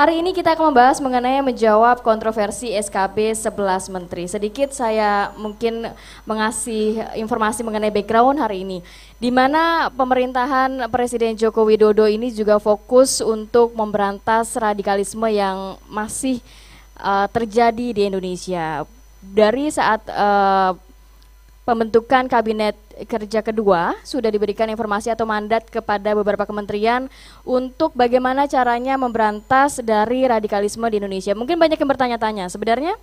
Hari ini kita akan membahas mengenai menjawab kontroversi SKB 11 Menteri. Sedikit saya mungkin mengasih informasi mengenai background hari ini. Di mana pemerintahan Presiden Joko Widodo ini juga fokus untuk memberantas radikalisme yang masih uh, terjadi di Indonesia. Dari saat uh, pembentukan kabinet kerja kedua sudah diberikan informasi atau mandat kepada beberapa kementerian untuk bagaimana caranya memberantas dari radikalisme di Indonesia. Mungkin banyak yang bertanya-tanya, sebenarnya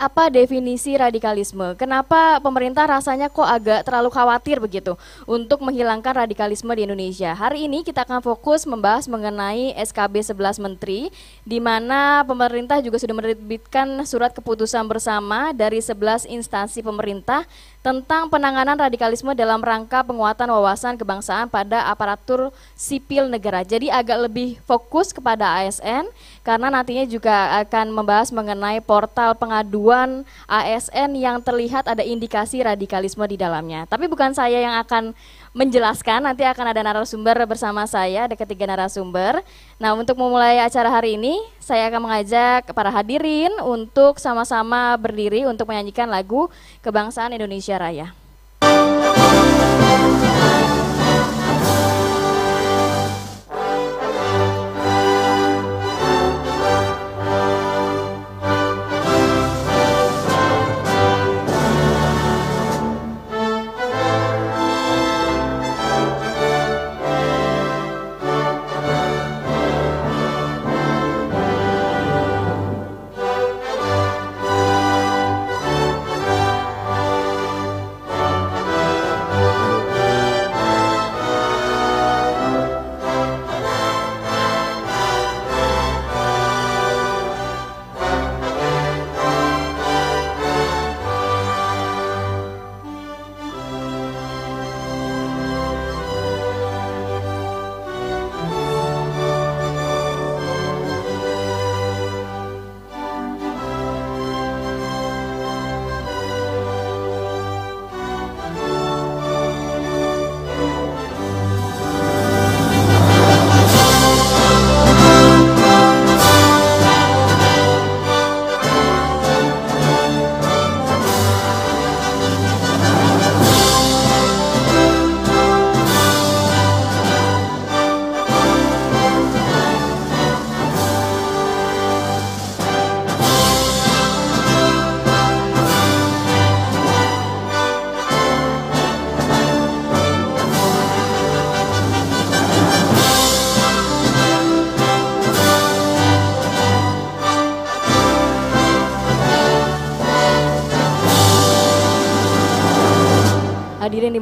apa definisi radikalisme? Kenapa pemerintah rasanya kok agak terlalu khawatir begitu untuk menghilangkan radikalisme di Indonesia? Hari ini kita akan fokus membahas mengenai SKB 11 Menteri di mana pemerintah juga sudah menerbitkan surat keputusan bersama dari 11 instansi pemerintah tentang penanganan radikalisme dalam rangka penguatan wawasan kebangsaan pada aparatur sipil negara. Jadi agak lebih fokus kepada ASN karena nantinya juga akan membahas mengenai portal pengaduan ASN yang terlihat ada indikasi radikalisme di dalamnya. Tapi bukan saya yang akan menjelaskan. Nanti akan ada narasumber bersama saya, ada ketiga narasumber. Nah, untuk memulai acara hari ini, saya akan mengajak para hadirin untuk sama-sama berdiri untuk menyanyikan lagu Kebangsaan Indonesia Raya.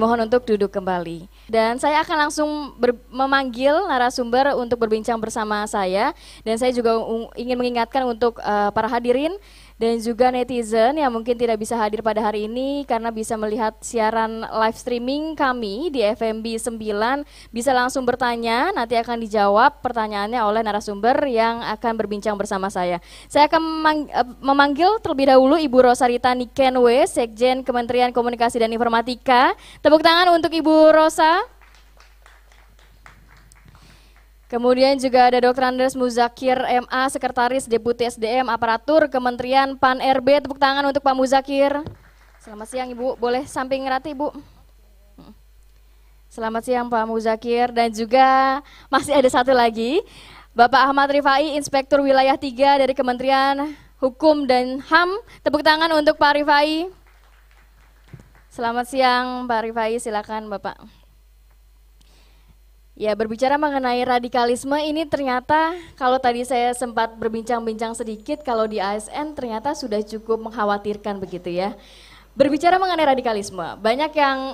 dimohon untuk duduk kembali. Dan saya akan langsung ber, memanggil narasumber untuk berbincang bersama saya dan saya juga ingin mengingatkan untuk uh, para hadirin dan juga netizen yang mungkin tidak bisa hadir pada hari ini karena bisa melihat siaran live streaming kami di FMB 9 bisa langsung bertanya nanti akan dijawab pertanyaannya oleh narasumber yang akan berbincang bersama saya. Saya akan eh, memanggil terlebih dahulu Ibu Rosarita Nikenwe, Sekjen Kementerian Komunikasi dan Informatika. Tepuk tangan untuk Ibu Rosa. Kemudian juga ada Dr. Andres Muzakir MA, Sekretaris Deputi SDM Aparatur Kementerian PAN RB. Tepuk tangan untuk Pak Muzakir. Selamat siang Ibu, boleh samping rati Ibu. Selamat siang Pak Muzakir dan juga masih ada satu lagi. Bapak Ahmad Rifai, Inspektur Wilayah 3 dari Kementerian Hukum dan HAM. Tepuk tangan untuk Pak Rifai. Selamat siang Pak Rifai, silakan Bapak. Ya, berbicara mengenai radikalisme ini ternyata kalau tadi saya sempat berbincang-bincang sedikit kalau di ASN ternyata sudah cukup mengkhawatirkan begitu ya. Berbicara mengenai radikalisme, banyak yang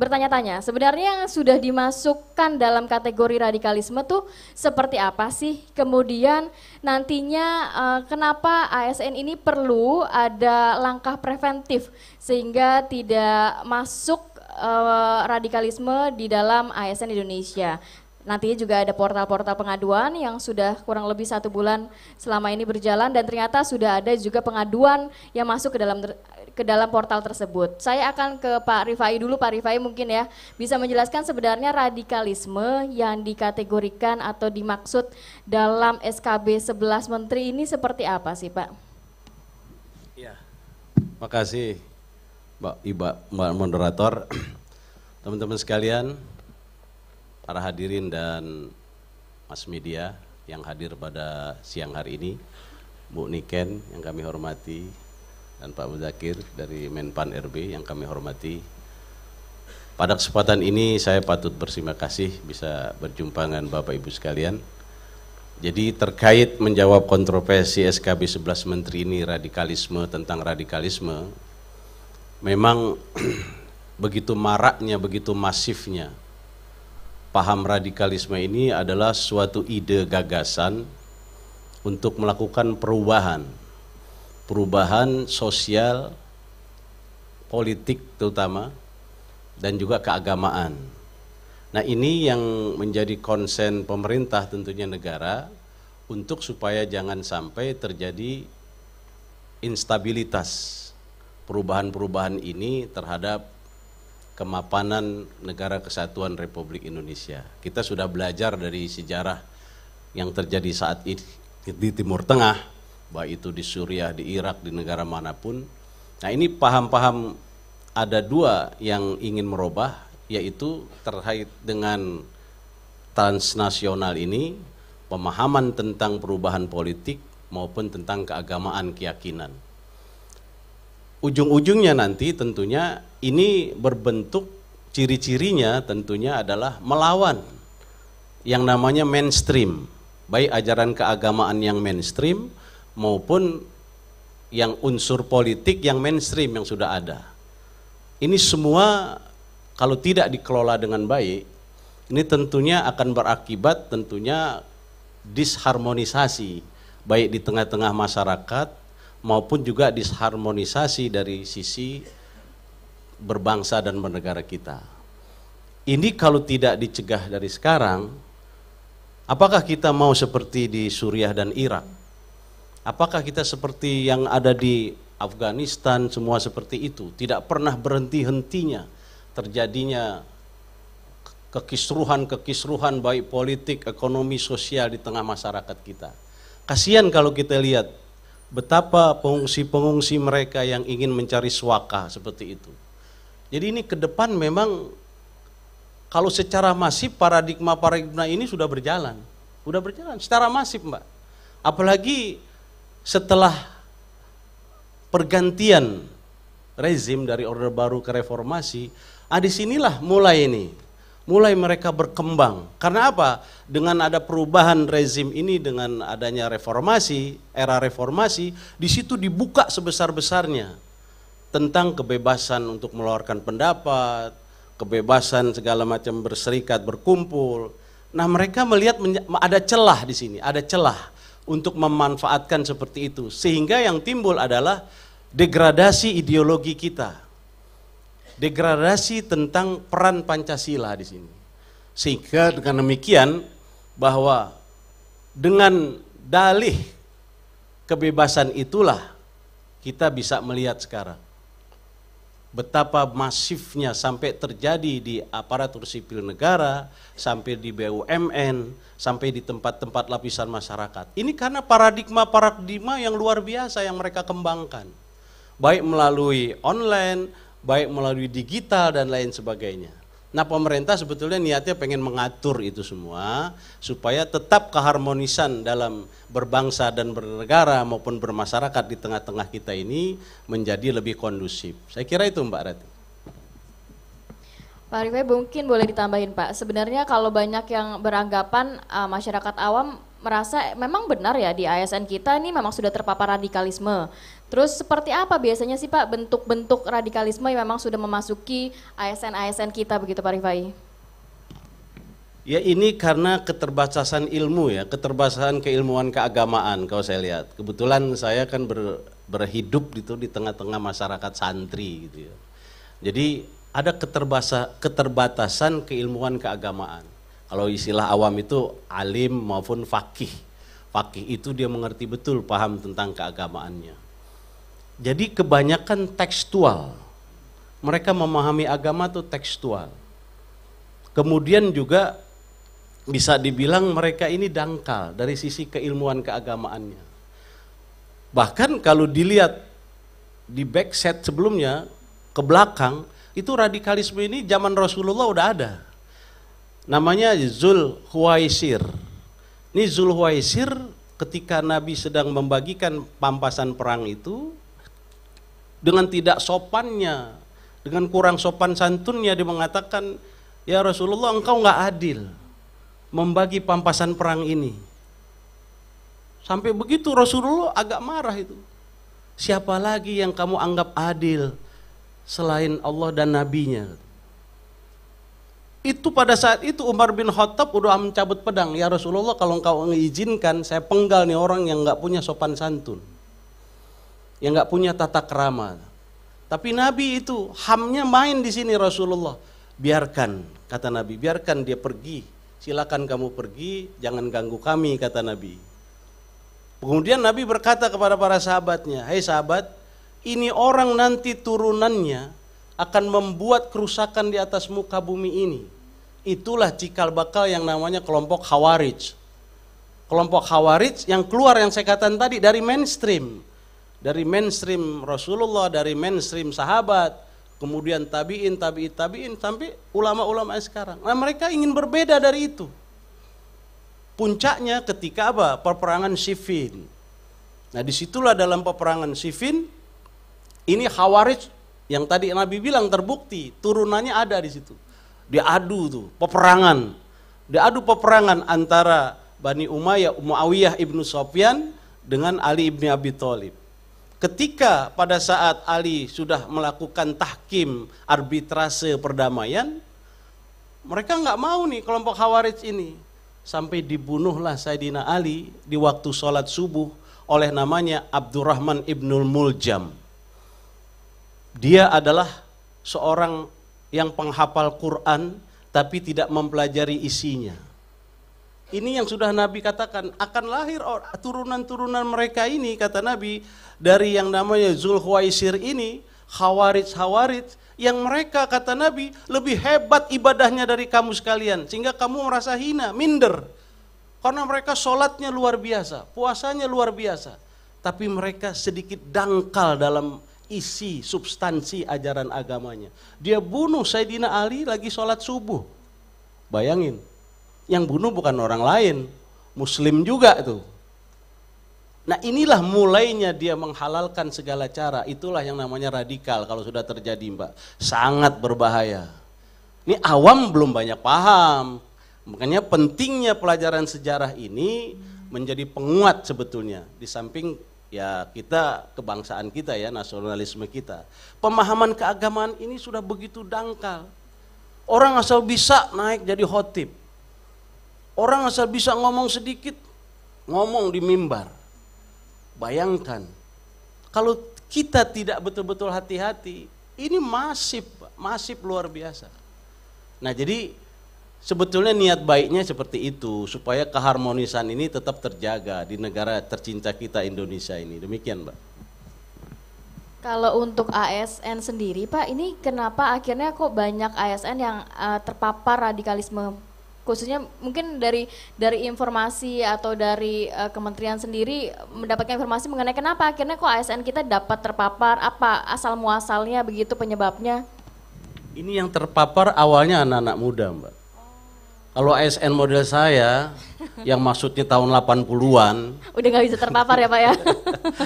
bertanya-tanya, sebenarnya yang sudah dimasukkan dalam kategori radikalisme tuh seperti apa sih? Kemudian nantinya eh, kenapa ASN ini perlu ada langkah preventif sehingga tidak masuk uh, radikalisme di dalam ASN Indonesia. Nantinya juga ada portal-portal pengaduan yang sudah kurang lebih satu bulan selama ini berjalan dan ternyata sudah ada juga pengaduan yang masuk ke dalam ke dalam portal tersebut. Saya akan ke Pak Rifai dulu, Pak Rifai mungkin ya bisa menjelaskan sebenarnya radikalisme yang dikategorikan atau dimaksud dalam SKB 11 Menteri ini seperti apa sih Pak? Ya, makasih. Mbak Iba Mbak moderator, teman-teman sekalian, para hadirin dan mas media yang hadir pada siang hari ini, Bu Niken yang kami hormati dan Pak Muzakir dari Menpan RB yang kami hormati. Pada kesempatan ini saya patut berterima kasih bisa berjumpa dengan Bapak Ibu sekalian. Jadi terkait menjawab kontroversi SKB 11 Menteri ini radikalisme tentang radikalisme, memang begitu maraknya, begitu masifnya paham radikalisme ini adalah suatu ide gagasan untuk melakukan perubahan perubahan sosial politik terutama dan juga keagamaan. Nah, ini yang menjadi konsen pemerintah tentunya negara untuk supaya jangan sampai terjadi instabilitas perubahan-perubahan ini terhadap kemapanan negara kesatuan Republik Indonesia. Kita sudah belajar dari sejarah yang terjadi saat ini di Timur Tengah, baik itu di Suriah, di Irak, di negara manapun. Nah ini paham-paham ada dua yang ingin merubah, yaitu terkait dengan transnasional ini, pemahaman tentang perubahan politik maupun tentang keagamaan keyakinan ujung-ujungnya nanti tentunya ini berbentuk ciri-cirinya tentunya adalah melawan yang namanya mainstream, baik ajaran keagamaan yang mainstream maupun yang unsur politik yang mainstream yang sudah ada. Ini semua kalau tidak dikelola dengan baik, ini tentunya akan berakibat tentunya disharmonisasi baik di tengah-tengah masyarakat maupun juga disharmonisasi dari sisi berbangsa dan bernegara kita. Ini kalau tidak dicegah dari sekarang, apakah kita mau seperti di Suriah dan Irak? Apakah kita seperti yang ada di Afghanistan semua seperti itu? Tidak pernah berhenti-hentinya terjadinya kekisruhan-kekisruhan baik politik, ekonomi, sosial di tengah masyarakat kita. Kasihan kalau kita lihat betapa pengungsi-pengungsi mereka yang ingin mencari suaka seperti itu. Jadi ini ke depan memang kalau secara masif paradigma-paradigma ini sudah berjalan. Sudah berjalan secara masif mbak. Apalagi setelah pergantian rezim dari Orde Baru ke Reformasi, ah disinilah mulai ini mulai mereka berkembang. Karena apa? Dengan ada perubahan rezim ini dengan adanya reformasi, era reformasi, di situ dibuka sebesar-besarnya tentang kebebasan untuk meluarkan pendapat, kebebasan segala macam berserikat, berkumpul. Nah, mereka melihat ada celah di sini, ada celah untuk memanfaatkan seperti itu. Sehingga yang timbul adalah degradasi ideologi kita degradasi tentang peran Pancasila di sini. Sehingga dengan demikian bahwa dengan dalih kebebasan itulah kita bisa melihat sekarang betapa masifnya sampai terjadi di aparatur sipil negara, sampai di BUMN, sampai di tempat-tempat lapisan masyarakat. Ini karena paradigma-paradigma yang luar biasa yang mereka kembangkan. Baik melalui online, baik melalui digital dan lain sebagainya. Nah pemerintah sebetulnya niatnya pengen mengatur itu semua supaya tetap keharmonisan dalam berbangsa dan bernegara maupun bermasyarakat di tengah-tengah kita ini menjadi lebih kondusif. Saya kira itu Mbak Rati. Pak Rifai mungkin boleh ditambahin Pak, sebenarnya kalau banyak yang beranggapan uh, masyarakat awam merasa memang benar ya di ASN kita ini memang sudah terpapar radikalisme. Terus seperti apa biasanya sih Pak bentuk-bentuk radikalisme yang memang sudah memasuki ASN-ASN kita begitu Pak Rifai? Ya ini karena keterbatasan ilmu ya, keterbatasan keilmuan keagamaan kalau saya lihat. Kebetulan saya kan ber, berhidup gitu di tengah-tengah masyarakat santri gitu ya. Jadi ada keterbasa, keterbatasan keilmuan keagamaan. Kalau istilah awam itu alim maupun fakih. Fakih itu dia mengerti betul paham tentang keagamaannya. Jadi kebanyakan tekstual. Mereka memahami agama itu tekstual. Kemudian juga bisa dibilang mereka ini dangkal dari sisi keilmuan keagamaannya. Bahkan kalau dilihat di back set sebelumnya ke belakang itu radikalisme ini zaman Rasulullah udah ada. Namanya Zul Huwaisir. Ini Zul Huwaisir ketika Nabi sedang membagikan pampasan perang itu dengan tidak sopannya, dengan kurang sopan santunnya dia mengatakan, "Ya Rasulullah, engkau nggak adil membagi pampasan perang ini." Sampai begitu Rasulullah agak marah itu. Siapa lagi yang kamu anggap adil selain Allah dan Nabi-nya? Itu pada saat itu Umar bin Khattab udah mencabut pedang. Ya Rasulullah kalau engkau mengizinkan saya penggal nih orang yang nggak punya sopan santun yang nggak punya tata kerama. Tapi Nabi itu hamnya main di sini Rasulullah. Biarkan, kata Nabi, biarkan dia pergi. Silakan kamu pergi, jangan ganggu kami, kata Nabi. Kemudian Nabi berkata kepada para sahabatnya, "Hai hey sahabat, ini orang nanti turunannya akan membuat kerusakan di atas muka bumi ini." Itulah cikal bakal yang namanya kelompok Khawarij. Kelompok Khawarij yang keluar yang saya katakan tadi dari mainstream dari mainstream Rasulullah, dari mainstream sahabat, kemudian tabiin, tabiin, tabiin sampai ulama-ulama sekarang. Nah, mereka ingin berbeda dari itu. Puncaknya ketika apa? Peperangan Siffin. Nah, disitulah dalam peperangan Siffin ini Khawarij yang tadi Nabi bilang terbukti turunannya ada di situ. Diadu tuh peperangan. Diadu peperangan antara Bani Umayyah Muawiyah ibnu Sofyan dengan Ali ibni Abi Thalib ketika pada saat Ali sudah melakukan tahkim arbitrase perdamaian, mereka nggak mau nih kelompok Khawarij ini. Sampai dibunuhlah Saidina Ali di waktu sholat subuh oleh namanya Abdurrahman Ibnul Muljam. Dia adalah seorang yang penghafal Quran tapi tidak mempelajari isinya ini yang sudah Nabi katakan akan lahir turunan-turunan mereka ini kata Nabi dari yang namanya Zulhuaisir ini Khawarij-Khawarij yang mereka kata Nabi lebih hebat ibadahnya dari kamu sekalian sehingga kamu merasa hina, minder. Karena mereka sholatnya luar biasa, puasanya luar biasa. Tapi mereka sedikit dangkal dalam isi substansi ajaran agamanya. Dia bunuh Sayyidina Ali lagi sholat subuh. Bayangin, yang bunuh bukan orang lain, muslim juga itu. Nah inilah mulainya dia menghalalkan segala cara, itulah yang namanya radikal kalau sudah terjadi mbak. Sangat berbahaya. Ini awam belum banyak paham, makanya pentingnya pelajaran sejarah ini menjadi penguat sebetulnya. Di samping ya kita kebangsaan kita ya, nasionalisme kita. Pemahaman keagamaan ini sudah begitu dangkal. Orang asal bisa naik jadi khotib Orang asal bisa ngomong sedikit, ngomong di mimbar. Bayangkan, kalau kita tidak betul-betul hati-hati, ini masif, masif luar biasa. Nah jadi sebetulnya niat baiknya seperti itu, supaya keharmonisan ini tetap terjaga di negara tercinta kita Indonesia ini. Demikian Mbak. Kalau untuk ASN sendiri Pak, ini kenapa akhirnya kok banyak ASN yang uh, terpapar radikalisme khususnya mungkin dari dari informasi atau dari uh, kementerian sendiri mendapatkan informasi mengenai kenapa akhirnya kok ASN kita dapat terpapar apa asal muasalnya begitu penyebabnya? Ini yang terpapar awalnya anak-anak muda, Mbak. Kalau ASN model saya yang maksudnya tahun 80-an udah nggak bisa terpapar ya, Pak ya.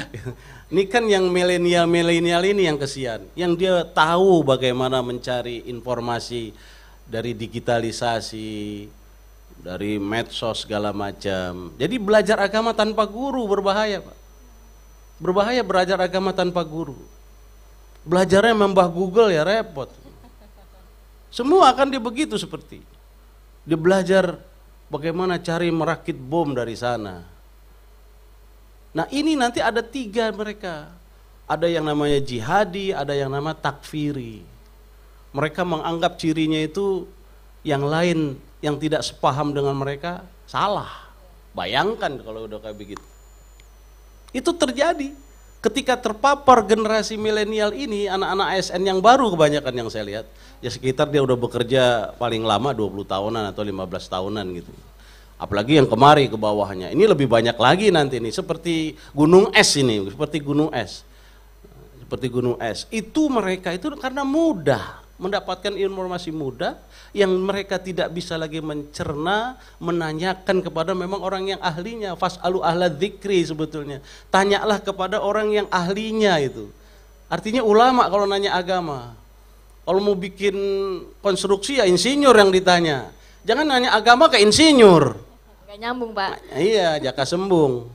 ini kan yang milenial-milenial ini yang kesian, yang dia tahu bagaimana mencari informasi dari digitalisasi, dari medsos segala macam. Jadi belajar agama tanpa guru berbahaya, Pak. Berbahaya belajar agama tanpa guru. Belajarnya membah Google ya repot. Semua akan dia begitu seperti. Dia belajar bagaimana cari merakit bom dari sana. Nah ini nanti ada tiga mereka. Ada yang namanya jihadi, ada yang nama takfiri mereka menganggap cirinya itu yang lain yang tidak sepaham dengan mereka salah. Bayangkan kalau udah kayak begitu. Itu terjadi ketika terpapar generasi milenial ini anak-anak ASN yang baru kebanyakan yang saya lihat ya sekitar dia udah bekerja paling lama 20 tahunan atau 15 tahunan gitu. Apalagi yang kemari ke bawahnya. Ini lebih banyak lagi nanti nih seperti gunung es ini, seperti gunung es. Seperti gunung es. Itu mereka itu karena mudah mendapatkan informasi mudah yang mereka tidak bisa lagi mencerna, menanyakan kepada memang orang yang ahlinya. Fas'alu ahla dzikri sebetulnya. Tanyalah kepada orang yang ahlinya itu. Artinya ulama kalau nanya agama. Kalau mau bikin konstruksi ya insinyur yang ditanya. Jangan nanya agama ke insinyur. Gak nyambung, Pak. iya, jaka sembung.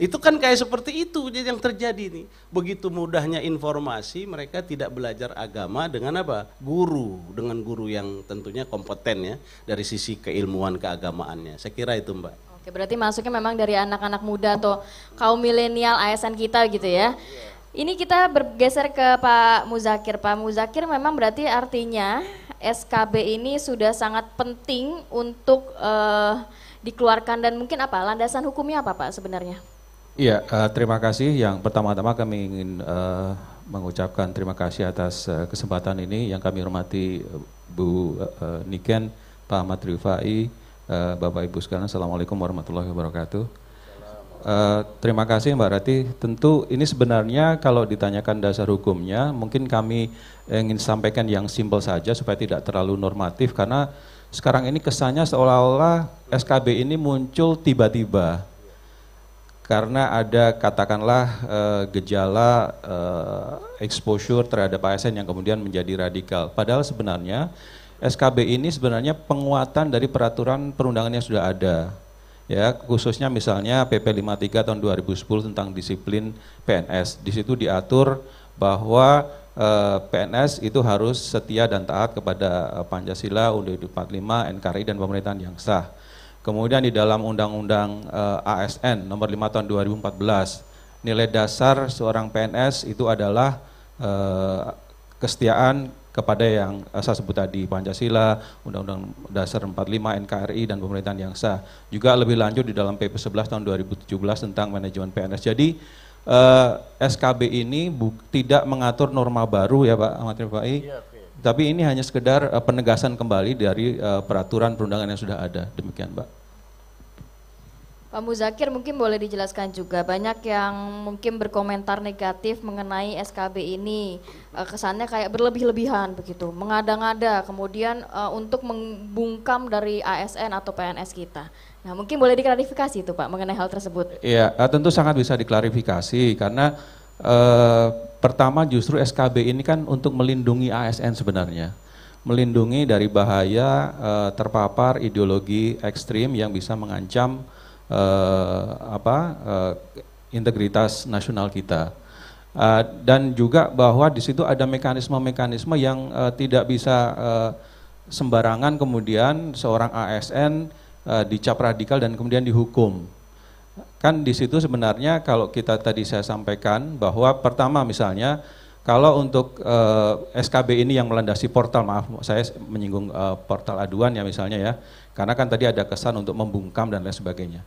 Itu kan kayak seperti itu yang terjadi nih. Begitu mudahnya informasi, mereka tidak belajar agama dengan apa? Guru, dengan guru yang tentunya kompeten ya dari sisi keilmuan keagamaannya. Saya kira itu, Mbak. Oke, berarti masuknya memang dari anak-anak muda atau kaum milenial ASN kita gitu ya. Iya. Ini kita bergeser ke Pak Muzakir. Pak Muzakir memang berarti artinya SKB ini sudah sangat penting untuk uh, dikeluarkan dan mungkin apa landasan hukumnya apa Pak sebenarnya? Iya, uh, terima kasih. Yang pertama-tama kami ingin uh, mengucapkan terima kasih atas uh, kesempatan ini yang kami hormati Bu uh, Niken, Pak Ahmad Rifai, uh, Bapak Ibu sekalian. Assalamualaikum warahmatullahi wabarakatuh. Uh, terima kasih Mbak Rati. Tentu ini sebenarnya kalau ditanyakan dasar hukumnya, mungkin kami ingin sampaikan yang simpel saja supaya tidak terlalu normatif karena sekarang ini kesannya seolah-olah SKB ini muncul tiba-tiba karena ada katakanlah eh, gejala eh, exposure terhadap ASN yang kemudian menjadi radikal. Padahal sebenarnya SKB ini sebenarnya penguatan dari peraturan perundangan yang sudah ada. Ya, khususnya misalnya PP 53 tahun 2010 tentang disiplin PNS. Di situ diatur bahwa eh, PNS itu harus setia dan taat kepada Pancasila, UUD 45, NKRI dan pemerintahan yang sah. Kemudian di dalam Undang-Undang eh, ASN nomor 5 tahun 2014, nilai dasar seorang PNS itu adalah eh, kesetiaan kepada yang eh, saya sebut tadi Pancasila, Undang-Undang Dasar 45 NKRI dan pemerintahan yang sah. Juga lebih lanjut di dalam PP 11 tahun 2017 tentang manajemen PNS. Jadi eh, SKB ini tidak mengatur norma baru ya Pak Ahmad Rifai. Ya. Tapi ini hanya sekedar uh, penegasan kembali dari uh, peraturan perundangan yang sudah ada. Demikian, Mbak. Pak Muzakir mungkin boleh dijelaskan juga banyak yang mungkin berkomentar negatif mengenai SKB ini eh, kesannya kayak berlebih-lebihan begitu mengada-ngada kemudian uh, untuk membungkam dari ASN atau PNS kita nah mungkin boleh diklarifikasi itu Pak mengenai hal tersebut ya tentu sangat bisa diklarifikasi karena uh, Pertama justru SKB ini kan untuk melindungi ASN sebenarnya. Melindungi dari bahaya eh, terpapar ideologi ekstrim yang bisa mengancam eh, apa eh, integritas nasional kita. Uh, dan juga bahwa di situ ada mekanisme-mekanisme yang uh, tidak bisa uh, sembarangan kemudian seorang ASN uh, dicap radikal dan kemudian dihukum. Kan di situ sebenarnya kalau kita tadi saya sampaikan bahwa pertama misalnya kalau untuk uh, eh, SKB ini yang melandasi portal, maaf saya menyinggung uh, portal aduan ya misalnya ya, karena kan tadi ada kesan untuk membungkam dan lain sebagainya.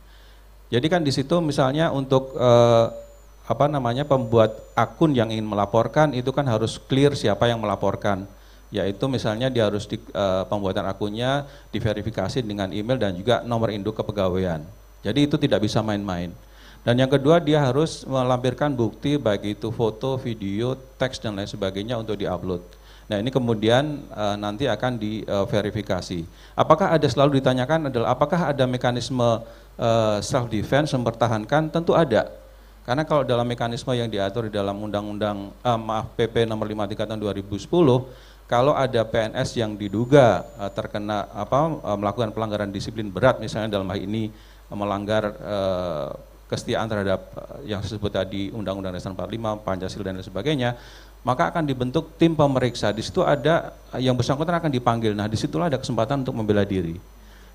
Jadi kan di situ misalnya untuk uh, apa namanya pembuat akun yang ingin melaporkan itu kan harus clear siapa yang melaporkan, yaitu misalnya dia harus di, pembuatan akunnya diverifikasi dengan email dan juga nomor induk kepegawaian. Jadi itu tidak bisa main-main. Dan yang kedua dia harus melampirkan bukti baik itu foto, video, teks dan lain sebagainya untuk diupload. Nah ini kemudian e, nanti akan diverifikasi. E, apakah ada selalu ditanyakan adalah apakah ada mekanisme e, eh, self defense mempertahankan? Tentu ada. Karena kalau dalam mekanisme yang diatur di dalam Undang-Undang eh, maaf PP Nomor 53 Tahun 2010, kalau ada PNS yang diduga terkena apa melakukan pelanggaran disiplin berat misalnya dalam hal ini melanggar eh, kesetiaan terhadap eh, yang disebut tadi Undang-Undang Dasar 45, Pancasila dan lain sebagainya, maka akan dibentuk tim pemeriksa. Di situ ada eh, yang bersangkutan akan dipanggil. Nah, di disitulah ada kesempatan untuk membela diri.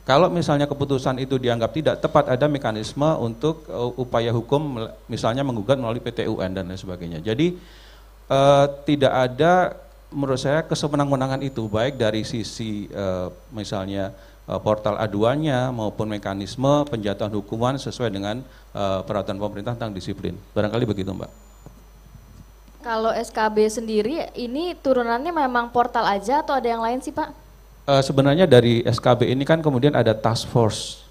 Kalau misalnya keputusan itu dianggap tidak tepat, ada mekanisme untuk upaya hukum, misalnya menggugat melalui PTUN dan lain sebagainya. Jadi tidak ada, menurut saya, kesemenang-menangan itu baik dari sisi misalnya Eh, portal aduannya maupun mekanisme penjatuhan hukuman sesuai dengan eh, peraturan pemerintah tentang disiplin. Barangkali begitu, Mbak. Kalau SKB sendiri ini turunannya memang portal aja atau ada yang lain sih, Pak? E, sebenarnya dari SKB ini kan kemudian ada task force.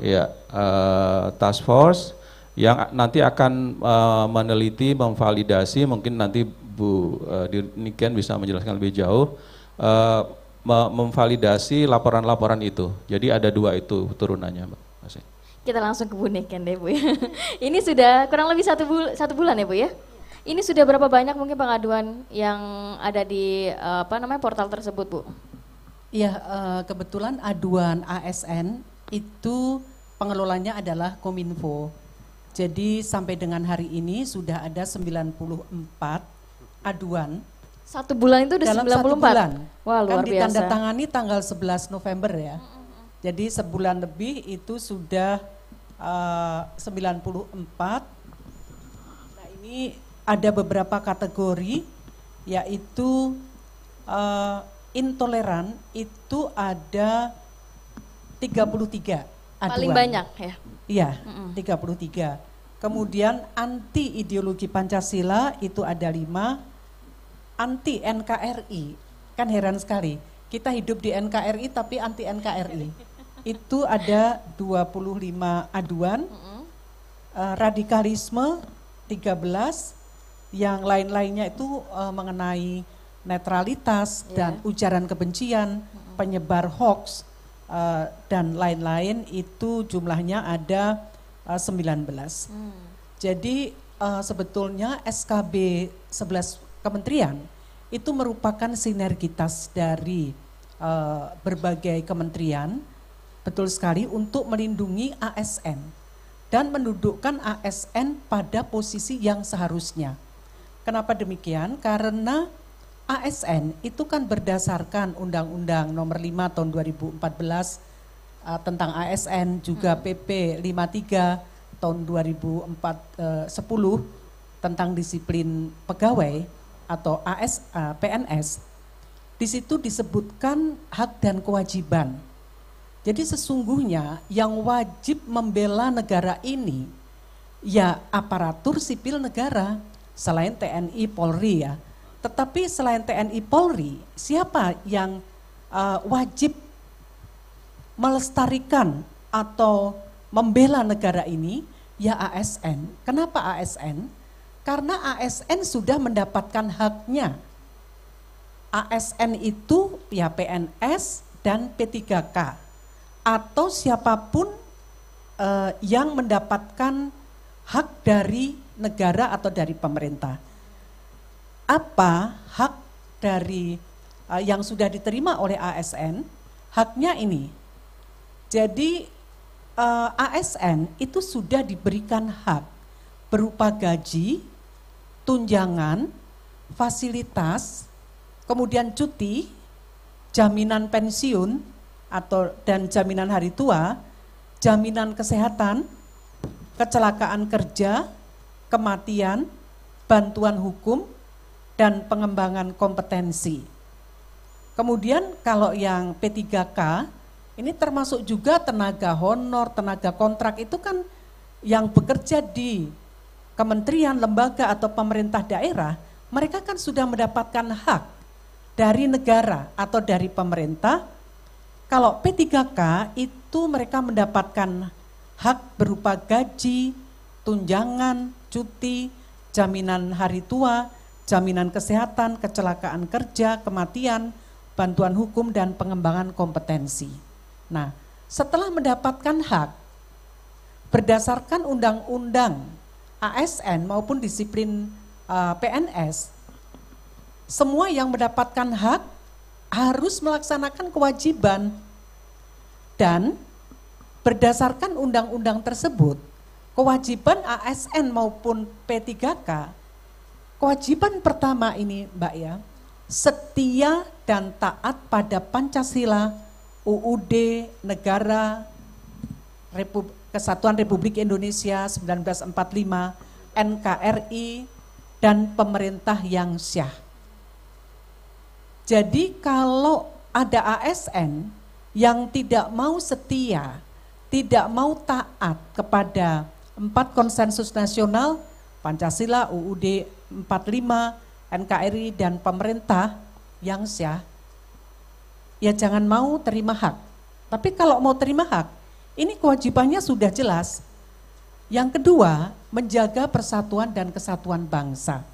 Ya, e, task force yang nanti akan e, meneliti, memvalidasi, mungkin nanti Bu e, Niken bisa menjelaskan lebih jauh E, memvalidasi laporan-laporan itu. Jadi ada dua itu turunannya, Mbak. Kita langsung ke Bu Niken deh, Bu. Ya. Ini sudah kurang lebih satu, bul satu bulan ya, Bu ya? Ini sudah berapa banyak mungkin pengaduan yang ada di eh, apa namanya portal tersebut, Bu? Iya, eh, kebetulan aduan ASN itu pengelolanya adalah Kominfo. Jadi sampai dengan hari ini sudah ada 94 aduan satu bulan itu udah Dalam 94? Satu bulan. Wah luar kan biasa. ditandatangani tanggal 11 November ya. Jadi sebulan lebih itu sudah eh, uh, 94. Nah ini ada beberapa kategori yaitu uh, intoleran itu ada 33 aduan. Paling banyak ya? Iya, mm -mm. 33. Kemudian anti ideologi Pancasila itu ada 5, anti NKRI. Kan heran sekali. Kita hidup di NKRI tapi anti NKRI. Itu ada 25 aduan. Uh, radikalisme 13 yang lain-lainnya itu uh, mengenai netralitas yeah. dan ujaran kebencian, penyebar hoax uh, dan lain-lain itu jumlahnya ada uh, 19. Hmm. Jadi uh, sebetulnya SKB 11 kementerian itu merupakan sinergitas dari uh, berbagai kementerian betul sekali untuk melindungi ASN dan mendudukkan ASN pada posisi yang seharusnya. Kenapa demikian? Karena ASN itu kan berdasarkan Undang-Undang Nomor 5 Tahun 2014 uh, eh, tentang ASN juga hmm. PP 53 tahun 2014 uh, 10 tentang disiplin pegawai atau uh, PNS, di situ disebutkan hak dan kewajiban. Jadi sesungguhnya yang wajib membela negara ini ya aparatur sipil negara selain TNI Polri ya. Tetapi selain TNI Polri, siapa yang uh, wajib melestarikan atau membela negara ini? Ya ASN. Kenapa ASN? Karena ASN sudah mendapatkan haknya. ASN itu ya PNS dan P3K atau siapapun eh, yang mendapatkan hak dari negara atau dari pemerintah. Apa hak dari eh, yang sudah diterima oleh ASN? Haknya ini. Jadi eh, ASN itu sudah diberikan hak berupa gaji tunjangan, fasilitas, kemudian cuti, jaminan pensiun atau dan jaminan hari tua, jaminan kesehatan, kecelakaan kerja, kematian, bantuan hukum, dan pengembangan kompetensi. Kemudian kalau yang P3K, ini termasuk juga tenaga honor, tenaga kontrak itu kan yang bekerja di kementerian, lembaga, atau pemerintah daerah, mereka kan sudah mendapatkan hak dari negara atau dari pemerintah. Kalau P3K itu mereka mendapatkan hak berupa gaji, tunjangan, cuti, jaminan hari tua, jaminan kesehatan, kecelakaan kerja, kematian, bantuan hukum, dan pengembangan kompetensi. Nah, setelah mendapatkan hak, berdasarkan undang-undang ASN maupun disiplin uh, PNS, semua yang mendapatkan hak harus melaksanakan kewajiban dan berdasarkan undang-undang tersebut, kewajiban ASN maupun P3K, kewajiban pertama ini Mbak ya, setia dan taat pada Pancasila, UUD, negara Republik Kesatuan Republik Indonesia 1945, NKRI, dan pemerintah yang syah. Jadi kalau ada ASN yang tidak mau setia, tidak mau taat kepada empat konsensus nasional, Pancasila, UUD 45, NKRI, dan pemerintah yang syah, ya jangan mau terima hak. Tapi kalau mau terima hak, ini kewajibannya sudah jelas. Yang kedua, menjaga persatuan dan kesatuan bangsa.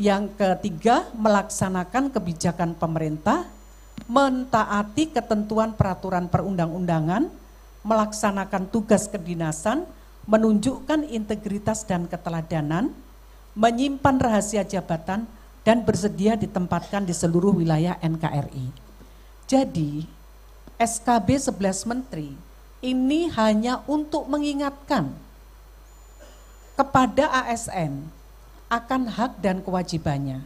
Yang ketiga, melaksanakan kebijakan pemerintah, mentaati ketentuan peraturan perundang-undangan, melaksanakan tugas kedinasan, menunjukkan integritas dan keteladanan, menyimpan rahasia jabatan, dan bersedia ditempatkan di seluruh wilayah NKRI. Jadi, SKB 11 Menteri ini hanya untuk mengingatkan kepada ASN akan hak dan kewajibannya.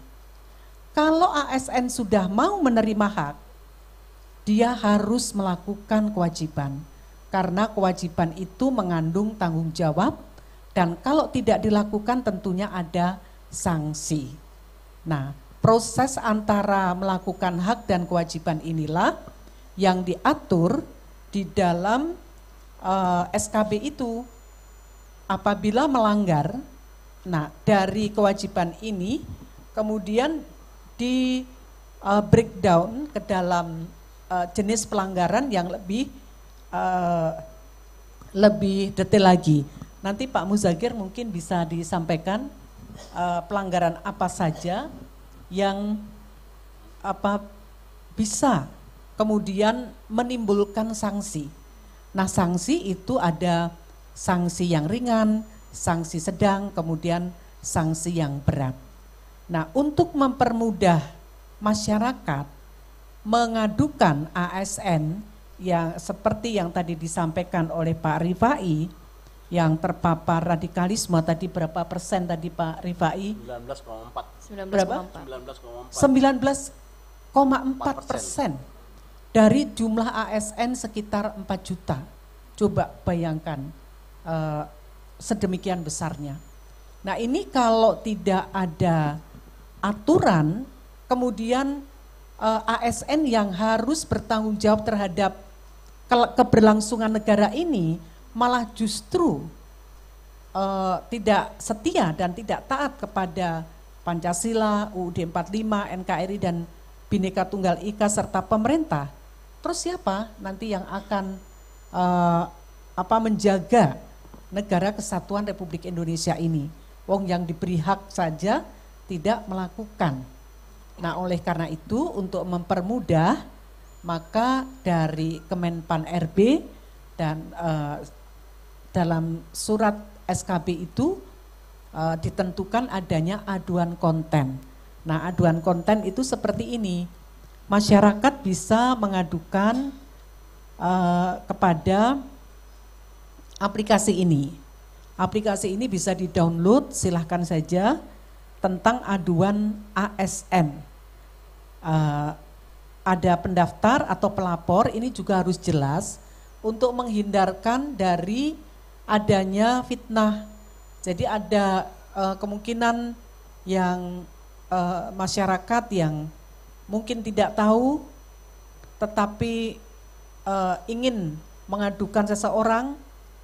Kalau ASN sudah mau menerima hak, dia harus melakukan kewajiban karena kewajiban itu mengandung tanggung jawab dan kalau tidak dilakukan tentunya ada sanksi. Nah, proses antara melakukan hak dan kewajiban inilah yang diatur di dalam uh, eh, SKB itu. Apabila melanggar, nah dari kewajiban ini kemudian di uh, breakdown ke dalam uh, jenis pelanggaran yang lebih uh, lebih detail lagi. Nanti Pak Muzagir mungkin bisa disampaikan uh, pelanggaran apa saja yang apa bisa kemudian menimbulkan sanksi. Nah, sanksi itu ada sanksi yang ringan, sanksi sedang, kemudian sanksi yang berat. Nah, untuk mempermudah masyarakat mengadukan ASN yang seperti yang tadi disampaikan oleh Pak Rifai yang terpapar radikalisme tadi berapa persen tadi Pak Rifai? 19,4. Berapa? 19,4. 19,4 persen dari jumlah ASN sekitar 4 juta. Coba bayangkan eh, sedemikian besarnya. Nah ini kalau tidak ada aturan, kemudian eh, ASN yang harus bertanggung jawab terhadap ke keberlangsungan negara ini malah justru eh, tidak setia dan tidak taat kepada Pancasila, UUD 45, NKRI dan Bhinneka Tunggal Ika serta pemerintah Terus siapa nanti yang akan uh, apa menjaga negara kesatuan Republik Indonesia ini? Wong yang diberi hak saja tidak melakukan. Nah, oleh karena itu untuk mempermudah maka dari Kemenpan RB dan uh, dalam surat SKB itu uh, ditentukan adanya aduan konten. Nah, aduan konten itu seperti ini masyarakat bisa mengadukan uh, kepada aplikasi ini. Aplikasi ini bisa di-download, silahkan saja, tentang aduan ASN. Uh, eh, ada pendaftar atau pelapor, ini juga harus jelas untuk menghindarkan dari adanya fitnah. Jadi ada uh, kemungkinan yang uh, masyarakat yang mungkin tidak tahu, tetapi uh, ingin mengadukan seseorang,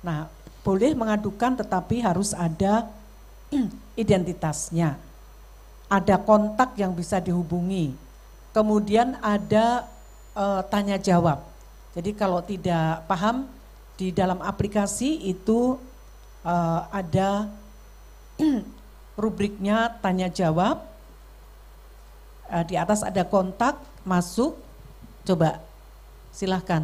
nah boleh mengadukan tetapi harus ada identitasnya. Ada kontak yang bisa dihubungi. Kemudian ada uh, tanya jawab. Jadi kalau tidak paham di dalam aplikasi itu uh, ada rubriknya tanya jawab uh, di atas ada kontak masuk, coba silahkan.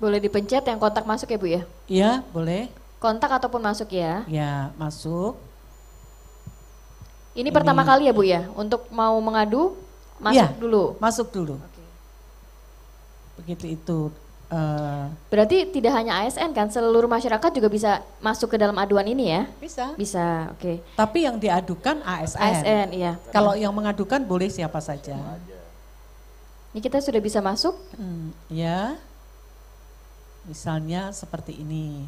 Boleh dipencet yang kontak masuk ya Bu ya? Iya boleh. Kontak ataupun masuk ya? Ya masuk. Ini, Ini pertama kali ya Bu ya untuk mau mengadu masuk ya, dulu? masuk dulu. Oke. Begitu itu. Uh, Berarti tidak hanya ASN kan, seluruh masyarakat juga bisa masuk ke dalam aduan ini ya? Bisa. Bisa, oke. Okay. Tapi yang diadukan ASN. ASN, iya. Kalau yang mengadukan boleh siapa saja. Ini kita sudah bisa masuk? Hmm, ya. Misalnya seperti ini.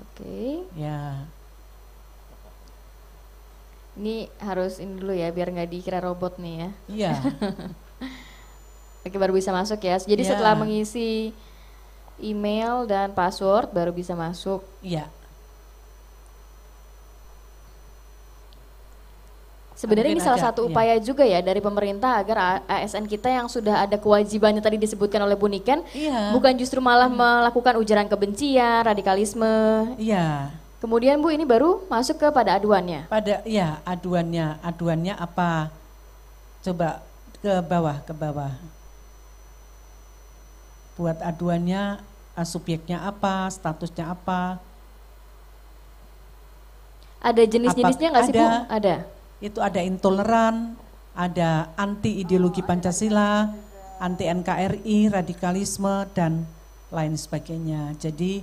Oke. Okay. Ya. Ini harus ini dulu ya, biar nggak dikira robot nih ya. Iya. Oke baru bisa masuk ya. Jadi yeah. setelah mengisi email dan password baru bisa masuk. Iya. Yeah. Sebenarnya Mungkin ini salah agak, satu iya. upaya iya. juga ya dari pemerintah agar ASN kita yang sudah ada kewajibannya tadi disebutkan oleh Bu Niken, iya. bukan justru malah hmm. melakukan ujaran kebencian, radikalisme. Iya. Kemudian Bu ini baru masuk ke pada aduannya. Pada ya aduannya, aduannya apa? Coba ke bawah, ke bawah buat aduannya subyeknya eh, subjeknya apa, statusnya apa. Ada jenis-jenisnya nggak sih Bu? Ada. Itu ada intoleran, ada anti ideologi Pancasila, anti NKRI, radikalisme dan lain sebagainya. Jadi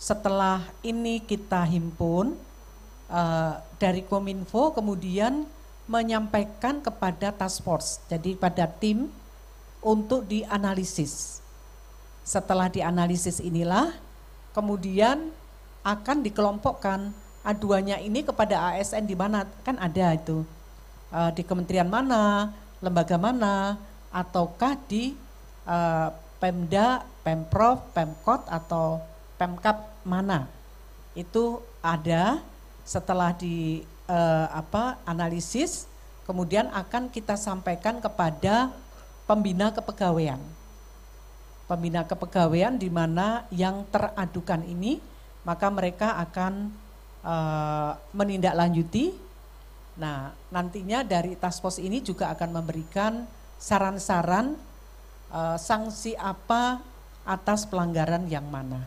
setelah ini kita himpun uh, dari Kominfo kemudian menyampaikan kepada task force, jadi pada tim untuk dianalisis. Setelah dianalisis inilah, kemudian akan dikelompokkan aduannya ini kepada ASN di mana, kan ada itu. E, di kementerian mana, lembaga mana, ataukah di e, Pemda, Pemprov, Pemkot, atau Pemkap mana. Itu ada setelah di e, apa analisis, kemudian akan kita sampaikan kepada pembina kepegawaian pembina kepegawaian di mana yang teradukan ini maka mereka akan e, menindaklanjuti. Nah, nantinya dari task force ini juga akan memberikan saran-saran e, sanksi apa atas pelanggaran yang mana.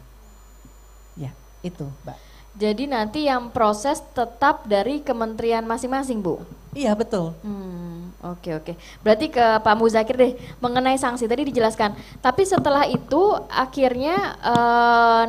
Ya, itu, Mbak. Jadi nanti yang proses tetap dari kementerian masing-masing, Bu? Iya, betul. Hmm, oke okay, oke. Okay. Berarti ke Pak Muzakir deh mengenai sanksi tadi dijelaskan. Tapi setelah itu akhirnya e,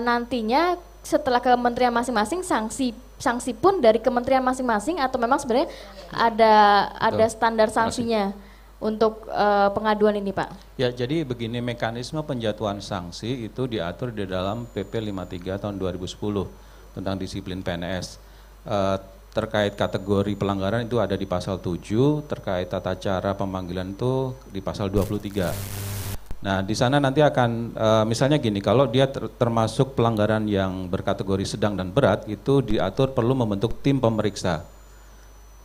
nantinya setelah kementerian masing-masing sanksi sanksi pun dari kementerian masing-masing atau memang sebenarnya ada ada standar sanksinya untuk e, pengaduan ini Pak? Ya jadi begini mekanisme penjatuhan sanksi itu diatur di dalam PP 53 tahun 2010 tentang disiplin PNS. Uh, eh, terkait kategori pelanggaran itu ada di pasal 7, terkait tata cara pemanggilan itu di pasal 23. Nah, di sana nanti akan uh, misalnya gini, kalau dia ter termasuk pelanggaran yang berkategori sedang dan berat itu diatur perlu membentuk tim pemeriksa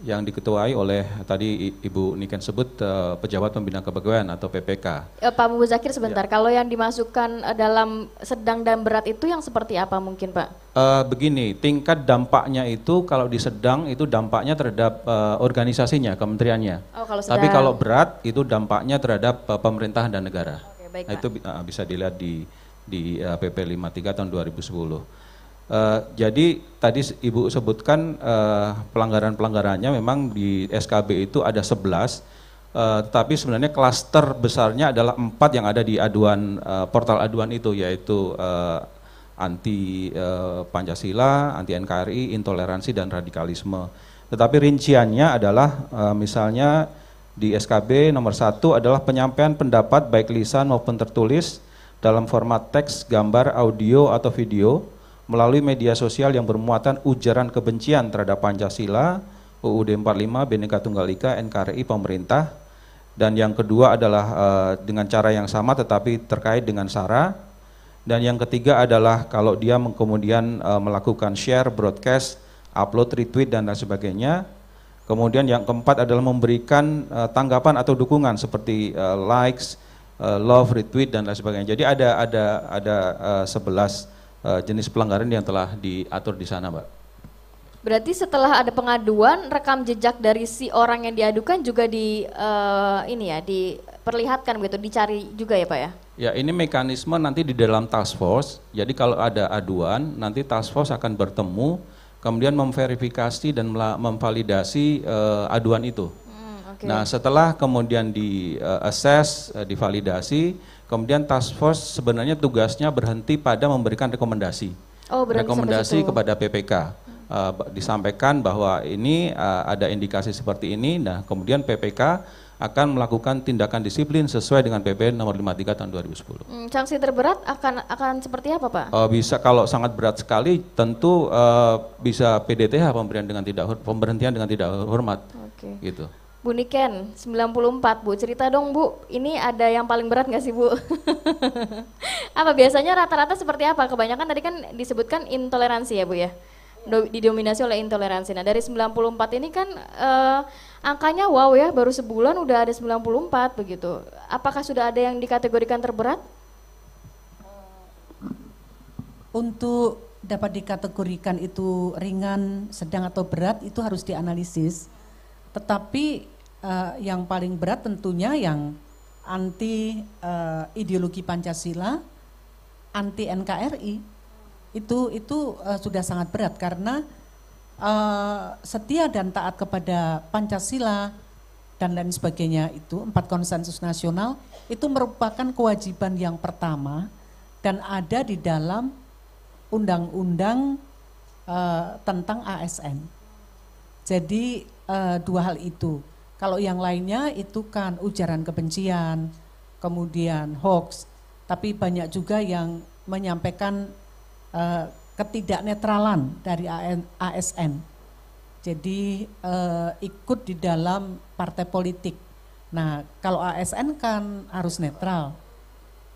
yang diketuai oleh tadi Ibu Niken sebut eh, pejabat pembina kepegawaian atau PPK. Uh, eh, Pak Muzakir sebentar, ya. kalau yang dimasukkan eh, dalam sedang dan berat itu yang seperti apa mungkin Pak? Uh, begini, tingkat dampaknya itu kalau di sedang itu dampaknya terhadap uh, organisasinya, kementeriannya. Oh, kalau sedang. Tapi kalau berat itu dampaknya terhadap uh, pemerintahan dan negara. Oke, baik, nah, itu uh, bisa dilihat di di uh, PP 53 tahun 2010. Uh, jadi tadi Ibu sebutkan uh, pelanggaran-pelanggarannya memang di SKB itu ada 11, uh, tapi sebenarnya klaster besarnya adalah empat yang ada di aduan uh, portal aduan itu yaitu uh, anti uh, Pancasila, anti NKRI, intoleransi dan radikalisme. Tetapi rinciannya adalah uh, misalnya di SKB nomor satu adalah penyampaian pendapat baik lisan maupun tertulis dalam format teks, gambar, audio atau video melalui media sosial yang bermuatan ujaran kebencian terhadap Pancasila, UUD 45, Bhinneka Tunggal Ika, NKRI, pemerintah. Dan yang kedua adalah uh, dengan cara yang sama tetapi terkait dengan SARA. Dan yang ketiga adalah kalau dia kemudian uh, melakukan share, broadcast, upload, retweet, dan lain sebagainya. Kemudian yang keempat adalah memberikan uh, tanggapan atau dukungan seperti uh, likes, uh, love, retweet, dan lain sebagainya. Jadi ada ada ada uh, 11 uh, jenis pelanggaran yang telah diatur di sana, Mbak. Berarti setelah ada pengaduan, rekam jejak dari si orang yang diadukan juga di uh, ini ya, diperlihatkan begitu, dicari juga ya, Pak ya? Ya, ini mekanisme nanti di dalam task force. Jadi kalau ada aduan, nanti task force akan bertemu, kemudian memverifikasi dan memvalidasi uh, aduan itu. Hmm, okay. Nah, setelah kemudian di uh, assess, uh, divalidasi, Kemudian task force sebenarnya tugasnya berhenti pada memberikan rekomendasi. Oh, rekomendasi kepada PPK. Uh, eh, disampaikan bahwa ini uh, ada indikasi seperti ini, nah kemudian PPK akan melakukan tindakan disiplin sesuai dengan PP nomor 53 tahun 2010. Hmm, sanksi terberat akan akan seperti apa, Pak? Uh, bisa kalau sangat berat sekali tentu uh, bisa PDTH pemberian dengan tidak pemberhentian dengan tidak hormat. Oke. Okay. Gitu. Bu Niken, 94 Bu, cerita dong Bu, ini ada yang paling berat nggak sih Bu? apa biasanya rata-rata seperti apa? Kebanyakan tadi kan disebutkan intoleransi ya Bu ya? didominasi oleh intoleransi. Nah dari 94 ini kan eh, angkanya wow ya, baru sebulan udah ada 94 begitu. Apakah sudah ada yang dikategorikan terberat? Untuk dapat dikategorikan itu ringan, sedang atau berat itu harus dianalisis tetapi uh, yang paling berat tentunya yang anti uh, ideologi Pancasila, anti NKRI. Itu itu uh, sudah sangat berat karena uh, setia dan taat kepada Pancasila dan lain sebagainya itu empat konsensus nasional itu merupakan kewajiban yang pertama dan ada di dalam undang-undang uh, tentang ASN. Jadi uh, dua hal itu. Kalau yang lainnya itu kan ujaran kebencian, kemudian hoax, tapi banyak juga yang menyampaikan eh, ketidaknetralan dari ASN. Jadi eh, ikut di dalam partai politik. Nah, kalau ASN kan harus netral.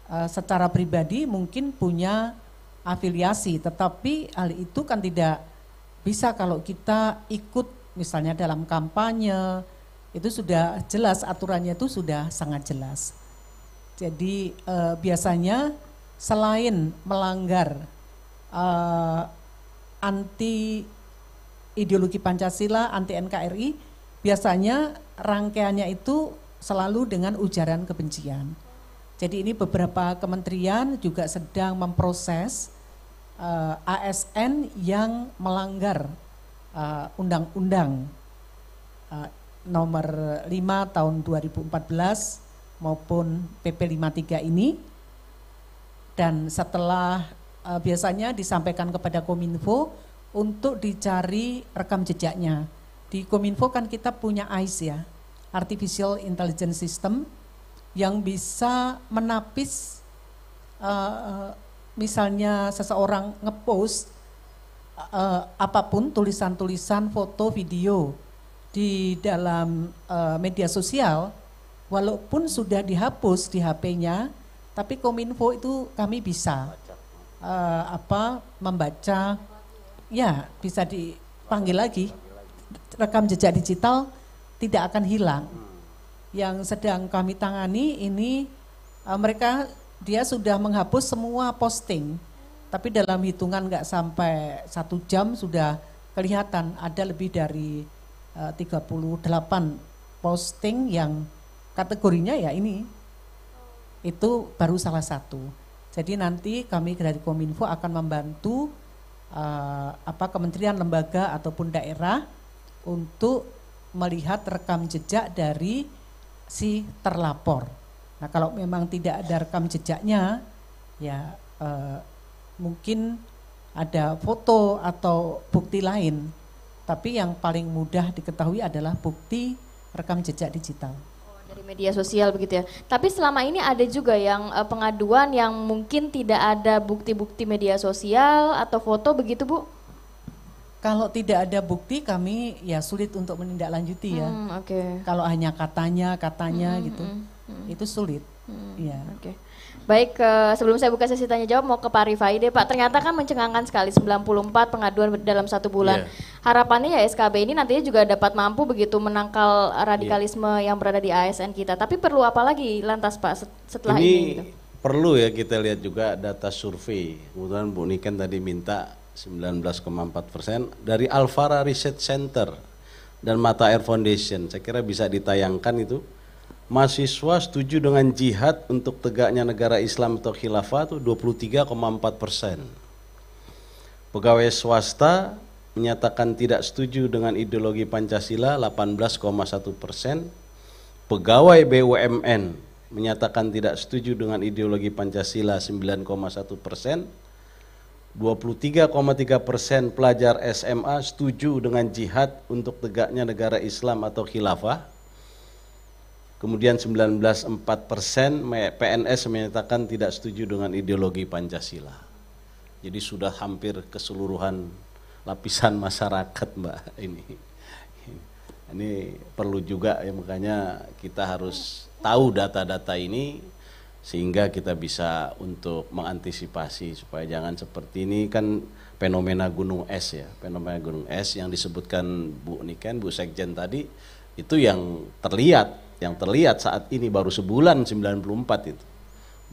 Eh, secara pribadi mungkin punya afiliasi, tetapi hal itu kan tidak bisa kalau kita ikut misalnya dalam kampanye, itu sudah jelas aturannya itu sudah sangat jelas. Jadi eh, biasanya selain melanggar eh, anti ideologi Pancasila, anti NKRI, biasanya rangkaiannya itu selalu dengan ujaran kebencian. Jadi ini beberapa kementerian juga sedang memproses eh, ASN yang melanggar eh, undang-undang Eh, nomor 5 tahun 2014 maupun PP 53 ini dan setelah e, biasanya disampaikan kepada Kominfo untuk dicari rekam jejaknya. Di Kominfo kan kita punya AIS ya, Artificial Intelligence System yang bisa menapis e, misalnya seseorang ngepost e, apapun tulisan-tulisan foto video di dalam uh, media sosial walaupun sudah dihapus di HP-nya tapi Kominfo itu kami bisa uh, apa membaca ya bisa dipanggil lagi rekam jejak digital tidak akan hilang yang sedang kami tangani ini uh, mereka dia sudah menghapus semua posting tapi dalam hitungan nggak sampai satu jam sudah kelihatan ada lebih dari 38 eh, posting yang kategorinya ya ini itu baru salah satu. Jadi nanti kami dari Kominfo akan membantu uh, apa kementerian, lembaga ataupun daerah untuk melihat rekam jejak dari si terlapor. Nah, kalau memang tidak ada rekam jejaknya, ya uh, mungkin ada foto atau bukti lain tapi yang paling mudah diketahui adalah bukti rekam jejak digital. Oh, dari media sosial begitu ya. Tapi selama ini ada juga yang eh, pengaduan yang mungkin tidak ada bukti-bukti media sosial atau foto begitu Bu? Kalau tidak ada bukti kami ya sulit untuk menindaklanjuti ya. Hmm, oke. Okay. Kalau hanya katanya, katanya hmm, hmm, gitu, hmm, hmm. itu sulit. Hmm, ya. Oke. Okay. Baik, eh, sebelum saya buka sesi tanya jawab mau ke Pak Rifai deh Pak. Ternyata kan mencengangkan sekali 94 pengaduan dalam satu bulan. Yeah. Harapannya ya SKB ini nantinya juga dapat mampu begitu menangkal iya. radikalisme yeah. yang berada di ASN kita. Tapi perlu apa lagi lantas Pak setelah ini? ini gitu? Perlu ya kita lihat juga data survei. Kebetulan Bu Niken tadi minta 19,4 persen dari Alvara Research Center dan Mata Air Foundation. Saya kira bisa ditayangkan itu mahasiswa setuju dengan jihad untuk tegaknya negara Islam atau khilafah itu 23,4 persen. Pegawai swasta menyatakan tidak setuju dengan ideologi Pancasila 18,1 persen. Pegawai BUMN menyatakan tidak setuju dengan ideologi Pancasila 9,1 persen. 23,3 persen pelajar SMA setuju dengan jihad untuk tegaknya negara Islam atau khilafah Kemudian 19,4 persen PNS menyatakan tidak setuju dengan ideologi Pancasila. Jadi sudah hampir keseluruhan lapisan masyarakat mbak ini. Ini perlu juga ya makanya kita harus tahu data-data ini sehingga kita bisa untuk mengantisipasi supaya jangan seperti ini kan fenomena gunung es ya fenomena gunung es yang disebutkan Bu Niken Bu Sekjen tadi itu yang terlihat yang terlihat saat ini baru sebulan 94 itu.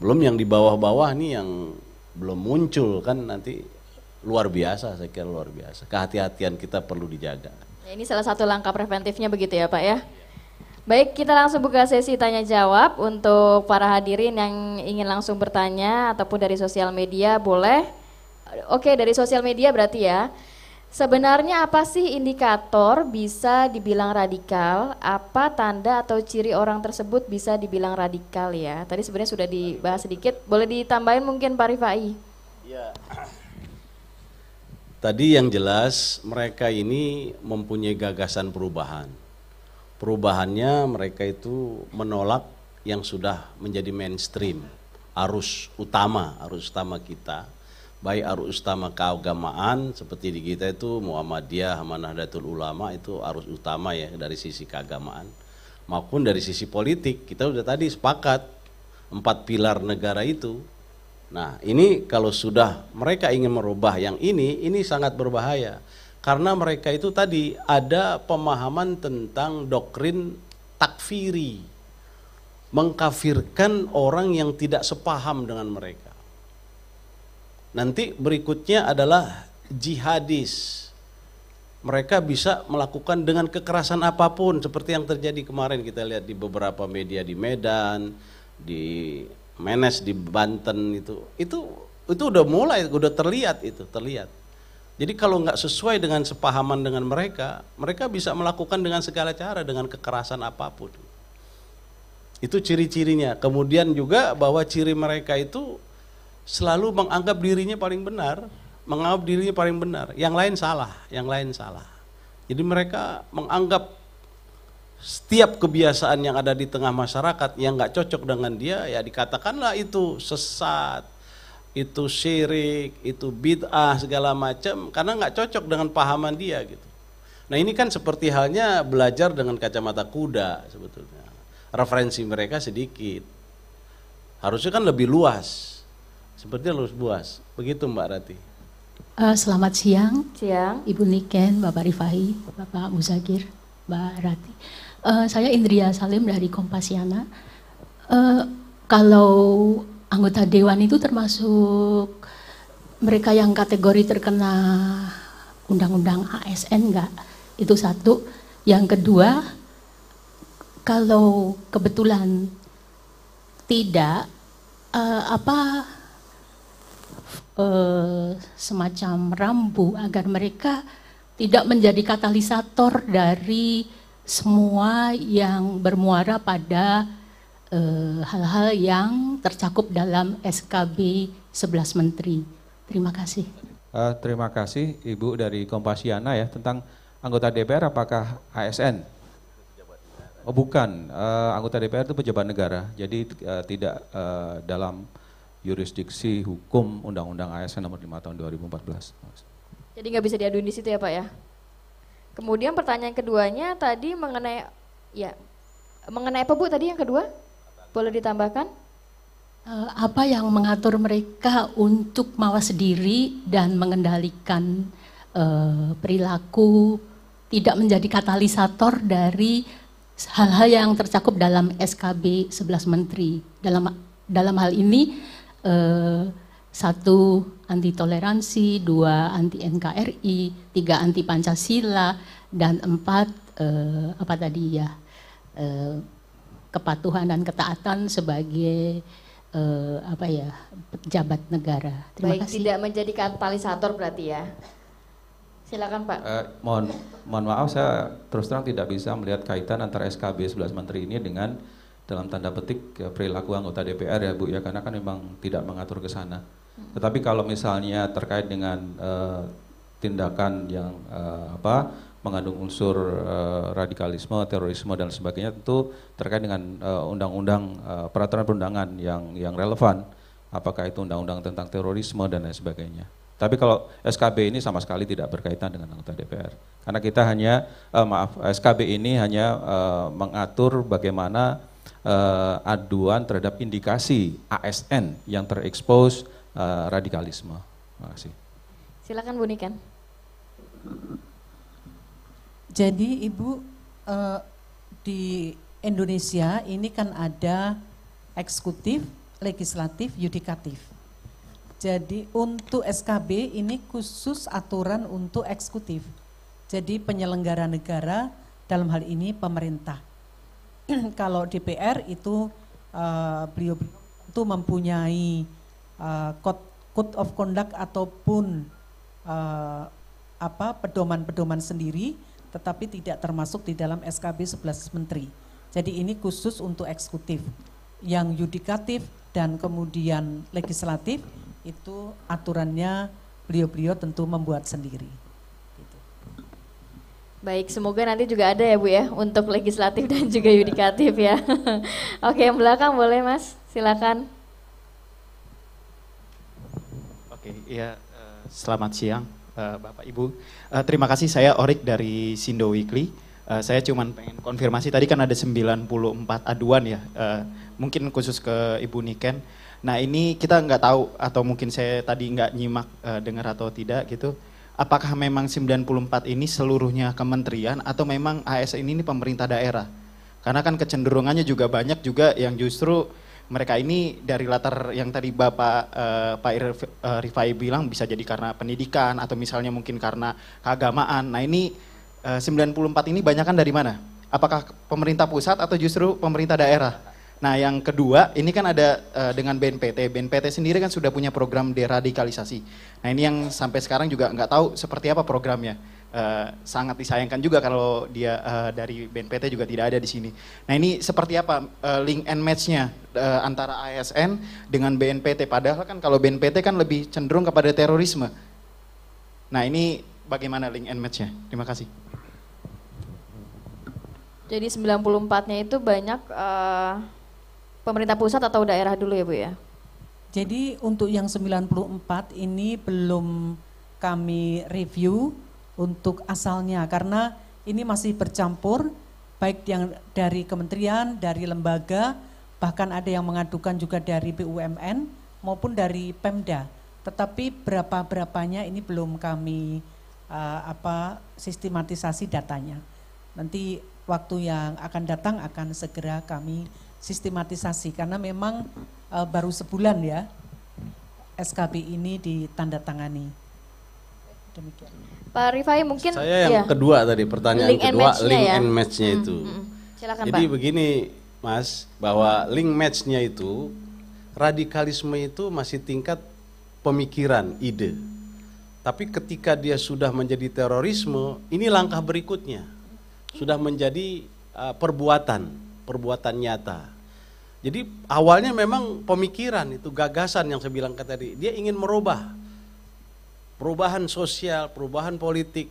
Belum yang di bawah-bawah nih yang belum muncul kan nanti luar biasa saya kira luar biasa. Kehati-hatian kita perlu dijaga. Ya, ini salah satu langkah preventifnya begitu ya Pak ya. Baik, kita langsung buka sesi tanya jawab untuk para hadirin yang ingin langsung bertanya ataupun dari sosial media boleh. Oke, dari sosial media berarti ya. Sebenarnya apa sih indikator bisa dibilang radikal? Apa tanda atau ciri orang tersebut bisa dibilang radikal ya? Tadi sebenarnya sudah dibahas sedikit, boleh ditambahin mungkin Pak Rifai? Ya. Tadi yang jelas mereka ini mempunyai gagasan perubahan. Perubahannya mereka itu menolak yang sudah menjadi mainstream, arus utama, arus utama kita baik arus utama keagamaan seperti di kita itu Muhammadiyah, manahdatul Ulama itu arus utama ya dari sisi keagamaan maupun dari sisi politik. Kita sudah tadi sepakat empat pilar negara itu. Nah, ini kalau sudah mereka ingin merubah yang ini, ini sangat berbahaya. Karena mereka itu tadi ada pemahaman tentang doktrin takfiri. Mengkafirkan orang yang tidak sepaham dengan mereka. Nanti berikutnya adalah jihadis. Mereka bisa melakukan dengan kekerasan apapun seperti yang terjadi kemarin kita lihat di beberapa media di Medan, di Menes di Banten itu. Itu itu udah mulai, udah terlihat itu, terlihat. Jadi kalau nggak sesuai dengan sepahaman dengan mereka, mereka bisa melakukan dengan segala cara dengan kekerasan apapun. Itu ciri-cirinya. Kemudian juga bahwa ciri mereka itu selalu menganggap dirinya paling benar, menganggap dirinya paling benar. Yang lain salah, yang lain salah. Jadi mereka menganggap setiap kebiasaan yang ada di tengah masyarakat yang nggak cocok dengan dia, ya dikatakanlah itu sesat, itu syirik, itu bid'ah segala macam, karena nggak cocok dengan pahaman dia gitu. Nah ini kan seperti halnya belajar dengan kacamata kuda sebetulnya. Referensi mereka sedikit. Harusnya kan lebih luas seperti lulus buas. Begitu Mbak Rati. Uh, selamat siang. Siang. Ibu Niken, Bapak Rifahi, Bapak Muzakir, Mbak Rati. Uh, saya Indria Salim dari Kompasiana. Uh, eh, kalau anggota dewan itu termasuk mereka yang kategori terkena undang-undang ASN enggak? Itu satu. Yang kedua, kalau kebetulan tidak, uh, apa Eh, semacam rambu agar mereka tidak menjadi katalisator dari semua yang bermuara pada hal eh, hal-hal yang tercakup dalam SKB 11 Menteri. Terima kasih. Uh, terima kasih Ibu dari Kompasiana ya tentang anggota DPR apakah ASN? Oh bukan, uh, anggota DPR itu pejabat negara, jadi uh, tidak uh, dalam yurisdiksi hukum Undang-Undang ASN nomor 5 tahun 2014. Jadi nggak bisa diaduin di situ ya Pak ya? Kemudian pertanyaan keduanya tadi mengenai ya mengenai apa Bu tadi yang kedua? Boleh ditambahkan? Eh, apa yang mengatur mereka untuk mawas diri dan mengendalikan eh, perilaku tidak menjadi katalisator dari hal-hal yang tercakup dalam SKB 11 Menteri. Dalam dalam hal ini eh, satu anti toleransi, dua anti NKRI, tiga anti Pancasila, dan empat eh, apa tadi ya eh, kepatuhan dan ketaatan sebagai eh, apa ya pejabat negara. Terima Baik, kasih. tidak menjadi katalisator berarti ya. Silakan Pak. Eh, mohon mohon maaf saya terus terang tidak bisa melihat kaitan antara SKB 11 Menteri ini dengan dalam tanda petik eh, perilaku anggota DPR ya Bu ya karena kan memang tidak mengatur ke sana. Hmm. Tetapi kalau misalnya terkait dengan uh, tindakan yang uh, apa mengandung unsur uh, radikalisme, terorisme dan sebagainya tentu terkait dengan undang-undang uh, peraturan perundangan yang yang relevan apakah itu undang-undang tentang terorisme dan lain sebagainya. Tapi kalau SKB ini sama sekali tidak berkaitan dengan anggota DPR. Karena kita hanya uh, maaf SKB ini hanya uh, mengatur bagaimana uh, aduan terhadap indikasi ASN yang terekspos uh, eh, radikalisme. Terima kasih. Silakan Bu Niken. Jadi Ibu uh, di Indonesia ini kan ada eksekutif, legislatif, yudikatif. Jadi untuk SKB ini khusus aturan untuk eksekutif. Jadi penyelenggara negara dalam hal ini pemerintah. kalau DPR itu eh, beliau itu mempunyai eh, code, code of conduct ataupun eh, apa pedoman-pedoman sendiri tetapi tidak termasuk di dalam SKB 11 menteri. Jadi ini khusus untuk eksekutif. Yang yudikatif dan kemudian legislatif itu aturannya beliau-beliau tentu membuat sendiri. Baik, semoga nanti juga ada ya Bu ya untuk legislatif dan juga yudikatif ya. Oke, yang belakang boleh Mas, silakan. Oke, iya eh, selamat siang eh, Bapak Ibu. Eh, terima kasih saya Orik dari Sindo Weekly. saya cuma pengen konfirmasi tadi kan ada 94 aduan ya. mungkin khusus ke Ibu Niken. Nah, ini kita nggak tahu atau mungkin saya tadi nggak nyimak uh, dengar atau tidak gitu apakah memang 94 ini seluruhnya kementerian atau memang ASN ini pemerintah daerah? Karena kan kecenderungannya juga banyak juga yang justru mereka ini dari latar yang tadi Bapak eh, Pak eh, Rifai bilang bisa jadi karena pendidikan atau misalnya mungkin karena keagamaan. Nah ini eh, 94 ini banyak dari mana? Apakah pemerintah pusat atau justru pemerintah daerah? Nah, yang kedua, ini kan ada uh, dengan BNPT. BNPT sendiri kan sudah punya program deradikalisasi. Nah, ini yang sampai sekarang juga nggak tahu seperti apa programnya. Uh, sangat disayangkan juga kalau dia uh, dari BNPT juga tidak ada di sini. Nah, ini seperti apa uh, link and matchnya uh, antara ASN dengan BNPT? Padahal kan kalau BNPT kan lebih cenderung kepada terorisme. Nah, ini bagaimana link and matchnya Terima kasih. Jadi 94-nya itu banyak uh, pemerintah pusat atau daerah dulu ya Bu ya? Jadi untuk yang 94 ini belum kami review untuk asalnya karena ini masih bercampur baik yang dari kementerian, dari lembaga, bahkan ada yang mengadukan juga dari BUMN maupun dari Pemda. Tetapi berapa-berapanya ini belum kami uh, apa sistematisasi datanya. Nanti waktu yang akan datang akan segera kami sistematisasi karena memang e, baru sebulan ya SKB ini ditandatangani. Demikian. Pak Rifai mungkin saya yang iya. kedua tadi pertanyaan link kedua and link ya? and match-nya hmm, itu. Hmm, hmm. Silakan, Jadi Pak. begini Mas bahwa link match-nya itu radikalisme itu masih tingkat pemikiran, ide. Tapi ketika dia sudah menjadi terorisme, ini langkah berikutnya. Sudah menjadi uh, perbuatan perbuatan nyata. Jadi awalnya memang pemikiran itu gagasan yang saya bilang tadi. Dia ingin merubah perubahan sosial, perubahan politik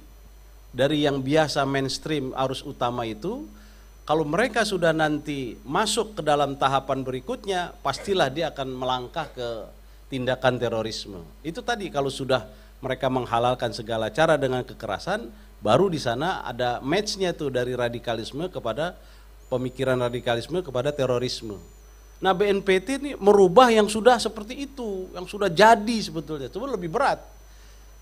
dari yang biasa mainstream arus utama itu. Kalau mereka sudah nanti masuk ke dalam tahapan berikutnya, pastilah dia akan melangkah ke tindakan terorisme. Itu tadi kalau sudah mereka menghalalkan segala cara dengan kekerasan, baru di sana ada matchnya tuh dari radikalisme kepada pemikiran radikalisme kepada terorisme. Nah BNPT ini merubah yang sudah seperti itu, yang sudah jadi sebetulnya, cuma lebih berat.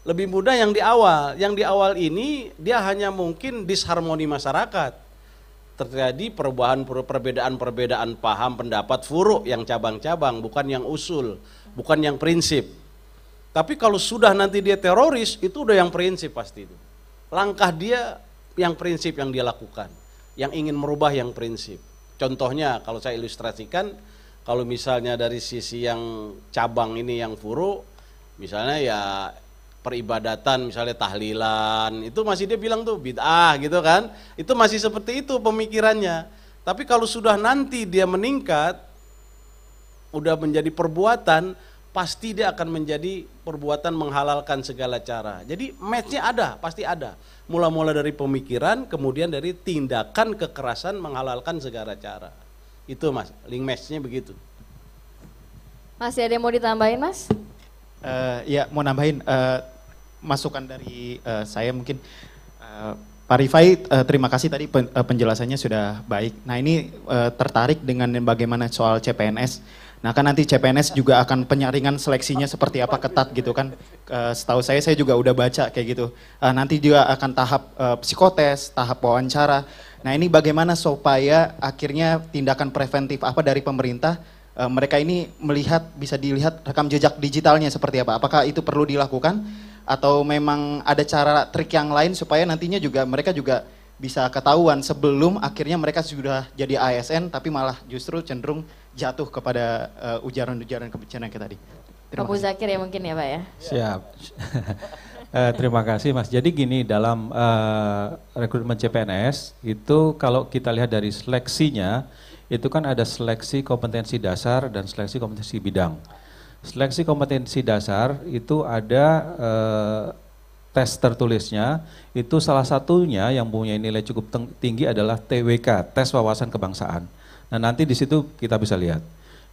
Lebih mudah yang di awal, yang di awal ini dia hanya mungkin disharmoni masyarakat. Terjadi perubahan perbedaan-perbedaan paham pendapat furuk yang cabang-cabang, bukan yang usul, bukan yang prinsip. Tapi kalau sudah nanti dia teroris, itu udah yang prinsip pasti itu. Langkah dia yang prinsip yang dia lakukan yang ingin merubah yang prinsip. Contohnya kalau saya ilustrasikan, kalau misalnya dari sisi yang cabang ini yang furu, misalnya ya peribadatan misalnya tahlilan itu masih dia bilang tuh bid'ah gitu kan itu masih seperti itu pemikirannya tapi kalau sudah nanti dia meningkat udah menjadi perbuatan pasti dia akan menjadi perbuatan menghalalkan segala cara. Jadi matchnya ada, pasti ada. Mula-mula dari pemikiran, kemudian dari tindakan kekerasan menghalalkan segala cara. Itu mas, link matchnya begitu. Masih ada yang mau ditambahin mas? Uh, ya mau nambahin uh, masukan dari uh, saya mungkin uh, Pak Rifai uh, terima kasih tadi pen, uh, penjelasannya sudah baik. Nah ini uh, tertarik dengan bagaimana soal CPNS Nah kan nanti CPNS juga akan penyaringan seleksinya seperti apa ketat gitu kan. Eh, setahu saya saya juga udah baca kayak gitu. Eh, nanti juga akan tahap eh, psikotes, tahap wawancara. Nah ini bagaimana supaya akhirnya tindakan preventif apa dari pemerintah mereka ini melihat bisa dilihat rekam jejak digitalnya seperti apa? Apakah itu perlu dilakukan atau memang ada cara trik yang lain supaya nantinya juga mereka juga bisa ketahuan sebelum akhirnya mereka sudah jadi ASN tapi malah justru cenderung jatuh kepada uh, ujaran-ujaran kebencian yang tadi. Terima Pak Zakir ya mungkin ya Pak ya. Siap. uh, terima kasih Mas. Jadi gini dalam uh, rekrutmen CPNS itu kalau kita lihat dari seleksinya itu kan ada seleksi kompetensi dasar dan seleksi kompetensi bidang. Seleksi kompetensi dasar itu ada tes tertulisnya itu salah satunya yang punya nilai cukup tinggi adalah TWK, tes wawasan kebangsaan. Nah, nanti di situ kita bisa lihat.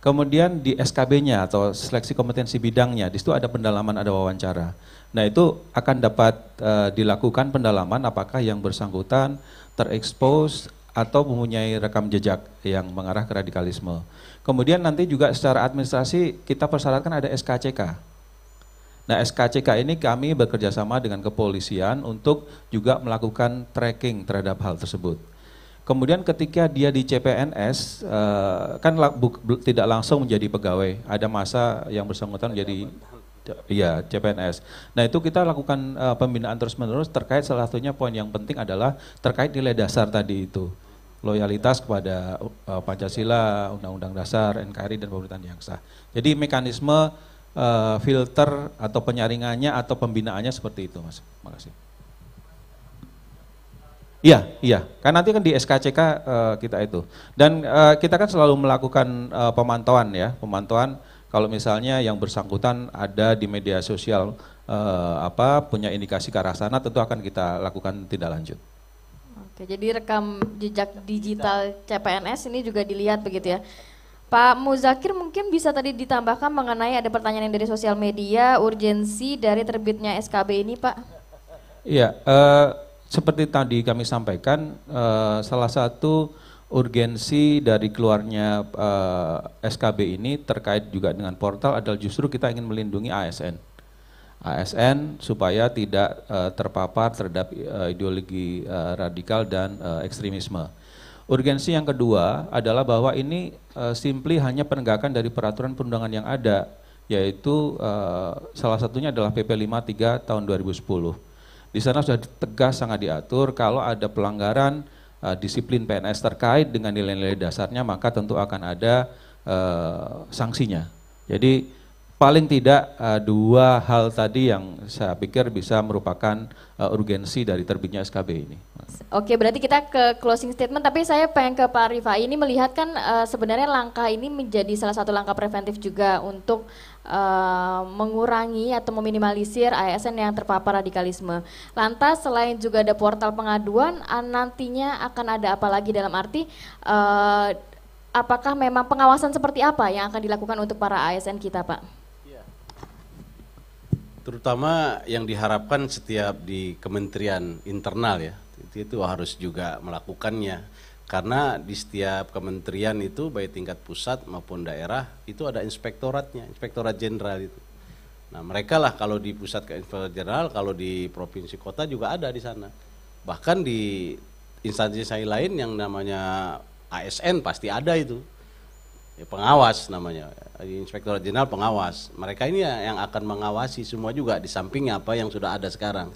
Kemudian di SKB-nya atau seleksi kompetensi bidangnya, di situ ada pendalaman, ada wawancara. Nah, itu akan dapat uh, dilakukan pendalaman apakah yang bersangkutan terekspos atau mempunyai rekam jejak yang mengarah ke radikalisme. Kemudian nanti juga secara administrasi kita persyaratkan ada SKCK Nah SKCK ini kami bekerja sama dengan kepolisian untuk juga melakukan tracking terhadap hal tersebut. Kemudian ketika dia di CPNS eh, kan tidak langsung menjadi pegawai, ada masa yang bersangkutan menjadi ya CPNS. Nah itu kita lakukan eh, pembinaan terus-menerus terkait salah satunya poin yang penting adalah terkait nilai dasar tadi itu. Loyalitas kepada eh, Pancasila, Undang-Undang Dasar, NKRI, dan pemerintahan yang sah. Jadi mekanisme uh, filter atau penyaringannya atau pembinaannya seperti itu, Mas. Makasih. Iya, iya. Karena nanti kan di SKCK uh, eh, kita itu. Dan uh, kita kan selalu melakukan uh, pemantauan ya, pemantauan kalau misalnya yang bersangkutan ada di media sosial uh, apa punya indikasi ke arah sana tentu akan kita lakukan tindak lanjut. Oke, jadi rekam jejak digital CPNS ini juga dilihat begitu ya. Pak Muzakir mungkin bisa tadi ditambahkan mengenai ada pertanyaan yang dari sosial media, urgensi dari terbitnya SKB ini Pak. Iya, eh, seperti tadi kami sampaikan, eh, salah satu urgensi dari keluarnya eh, SKB ini terkait juga dengan portal adalah justru kita ingin melindungi ASN. ASN supaya tidak eh, terpapar terhadap eh, ideologi eh, radikal dan eh, ekstremisme Urgensi yang kedua adalah bahwa ini uh, simply hanya penegakan dari peraturan perundangan yang ada, yaitu uh, salah satunya adalah PP 53 tahun 2010. Di sana sudah tegas sangat diatur kalau ada pelanggaran uh, disiplin PNS terkait dengan nilai-nilai dasarnya maka tentu akan ada uh, sanksinya. Jadi paling tidak uh, dua hal tadi yang saya pikir bisa merupakan uh, urgensi dari terbitnya SKB ini. Oke, berarti kita ke closing statement, tapi saya pengen ke Pak Rifa ini melihat kan uh, sebenarnya langkah ini menjadi salah satu langkah preventif juga untuk uh, mengurangi atau meminimalisir ASN yang terpapar radikalisme. Lantas selain juga ada portal pengaduan, uh, nantinya akan ada apa lagi dalam arti uh, apakah memang pengawasan seperti apa yang akan dilakukan untuk para ASN kita, Pak? Terutama yang diharapkan setiap di kementerian internal ya, itu, harus juga melakukannya. Karena di setiap kementerian itu baik tingkat pusat maupun daerah itu ada inspektoratnya, inspektorat jenderal itu. Nah mereka lah kalau di pusat ke inspektorat jenderal, kalau di provinsi kota juga ada di sana. Bahkan di instansi saya lain yang namanya ASN pasti ada itu ya pengawas namanya inspektorat jenderal pengawas mereka ini yang akan mengawasi semua juga di samping apa yang sudah ada sekarang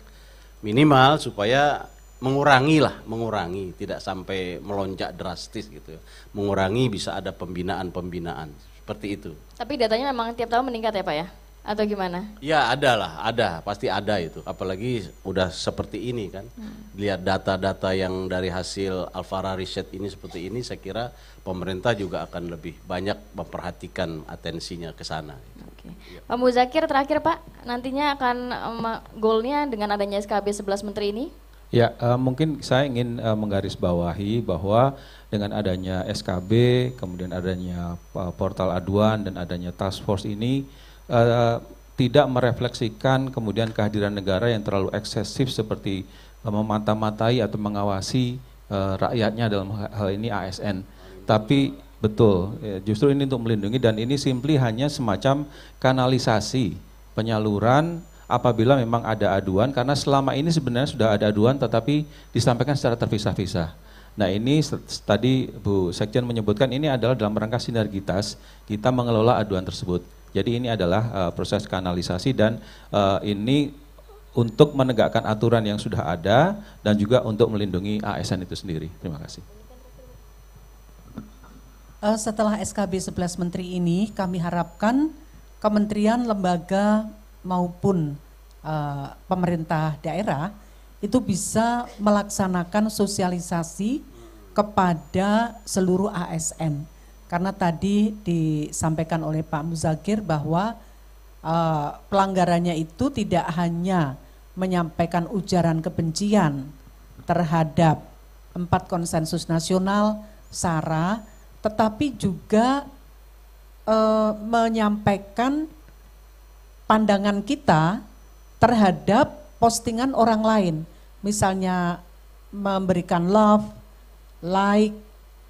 minimal supaya mengurangi lah mengurangi tidak sampai melonjak drastis gitu ya. mengurangi bisa ada pembinaan pembinaan seperti itu tapi datanya memang tiap tahun meningkat ya pak ya atau gimana? Ya ada lah, ada pasti ada itu. Apalagi udah seperti ini kan, hmm. lihat data-data yang dari hasil Alfara Riset ini seperti ini, saya kira pemerintah juga akan lebih banyak memperhatikan atensinya ke sana. Oke, okay. ya. Pak Muzakir terakhir Pak, nantinya akan um, goalnya dengan adanya SKB 11 Menteri ini? Ya, uh, mungkin saya ingin uh, menggarisbawahi bahwa dengan adanya SKB, kemudian adanya uh, portal aduan dan adanya task force ini uh, tidak merefleksikan kemudian kehadiran negara yang terlalu eksesif seperti uh, memata-matai atau mengawasi uh, rakyatnya dalam hal ini ASN. Tapi betul, ya, justru ini untuk melindungi dan ini simply hanya semacam kanalisasi penyaluran apabila memang ada aduan karena selama ini sebenarnya sudah ada aduan tetapi disampaikan secara terpisah-pisah. Nah ini tadi Bu Sekjen menyebutkan ini adalah dalam rangka sinergitas kita mengelola aduan tersebut jadi ini adalah uh, proses kanalisasi dan uh, ini untuk menegakkan aturan yang sudah ada dan juga untuk melindungi ASN itu sendiri. Terima kasih. Uh, setelah SKB 11 Menteri ini, kami harapkan kementerian, lembaga maupun uh, pemerintah daerah itu bisa melaksanakan sosialisasi kepada seluruh ASN karena tadi disampaikan oleh Pak Muzakir bahwa uh, pelanggarannya itu tidak hanya menyampaikan ujaran kebencian terhadap empat konsensus nasional SARA, tetapi juga e, menyampaikan pandangan kita terhadap postingan orang lain, misalnya memberikan love, like,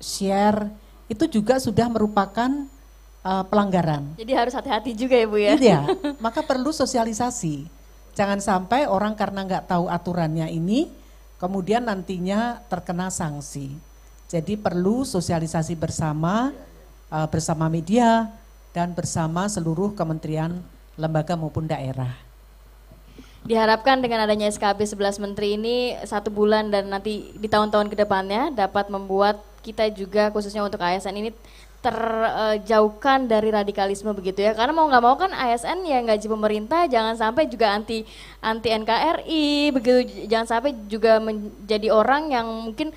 share itu juga sudah merupakan uh, pelanggaran. Jadi harus hati-hati juga ya Bu ya? Iya, maka perlu sosialisasi. Jangan sampai orang karena nggak tahu aturannya ini, kemudian nantinya terkena sanksi. Jadi perlu sosialisasi bersama, uh, bersama media, dan bersama seluruh kementerian, lembaga maupun daerah. Diharapkan dengan adanya SKB 11 Menteri ini satu bulan dan nanti di tahun-tahun kedepannya dapat membuat kita juga khususnya untuk ASN ini terjauhkan dari radikalisme begitu ya karena mau nggak mau kan ASN yang gaji pemerintah jangan sampai juga anti anti NKRI begitu jangan sampai juga menjadi orang yang mungkin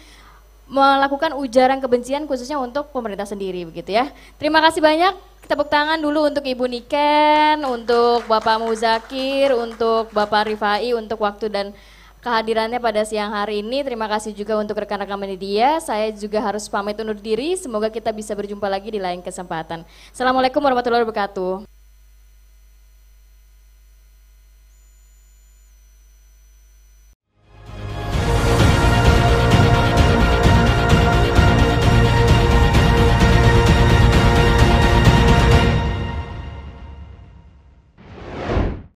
melakukan ujaran kebencian khususnya untuk pemerintah sendiri begitu ya terima kasih banyak tepuk tangan dulu untuk Ibu Niken untuk Bapak Muzakir untuk Bapak Rifai untuk waktu dan kehadirannya pada siang hari ini. Terima kasih juga untuk rekan-rekan media. Saya juga harus pamit undur diri. Semoga kita bisa berjumpa lagi di lain kesempatan. Assalamualaikum warahmatullahi wabarakatuh.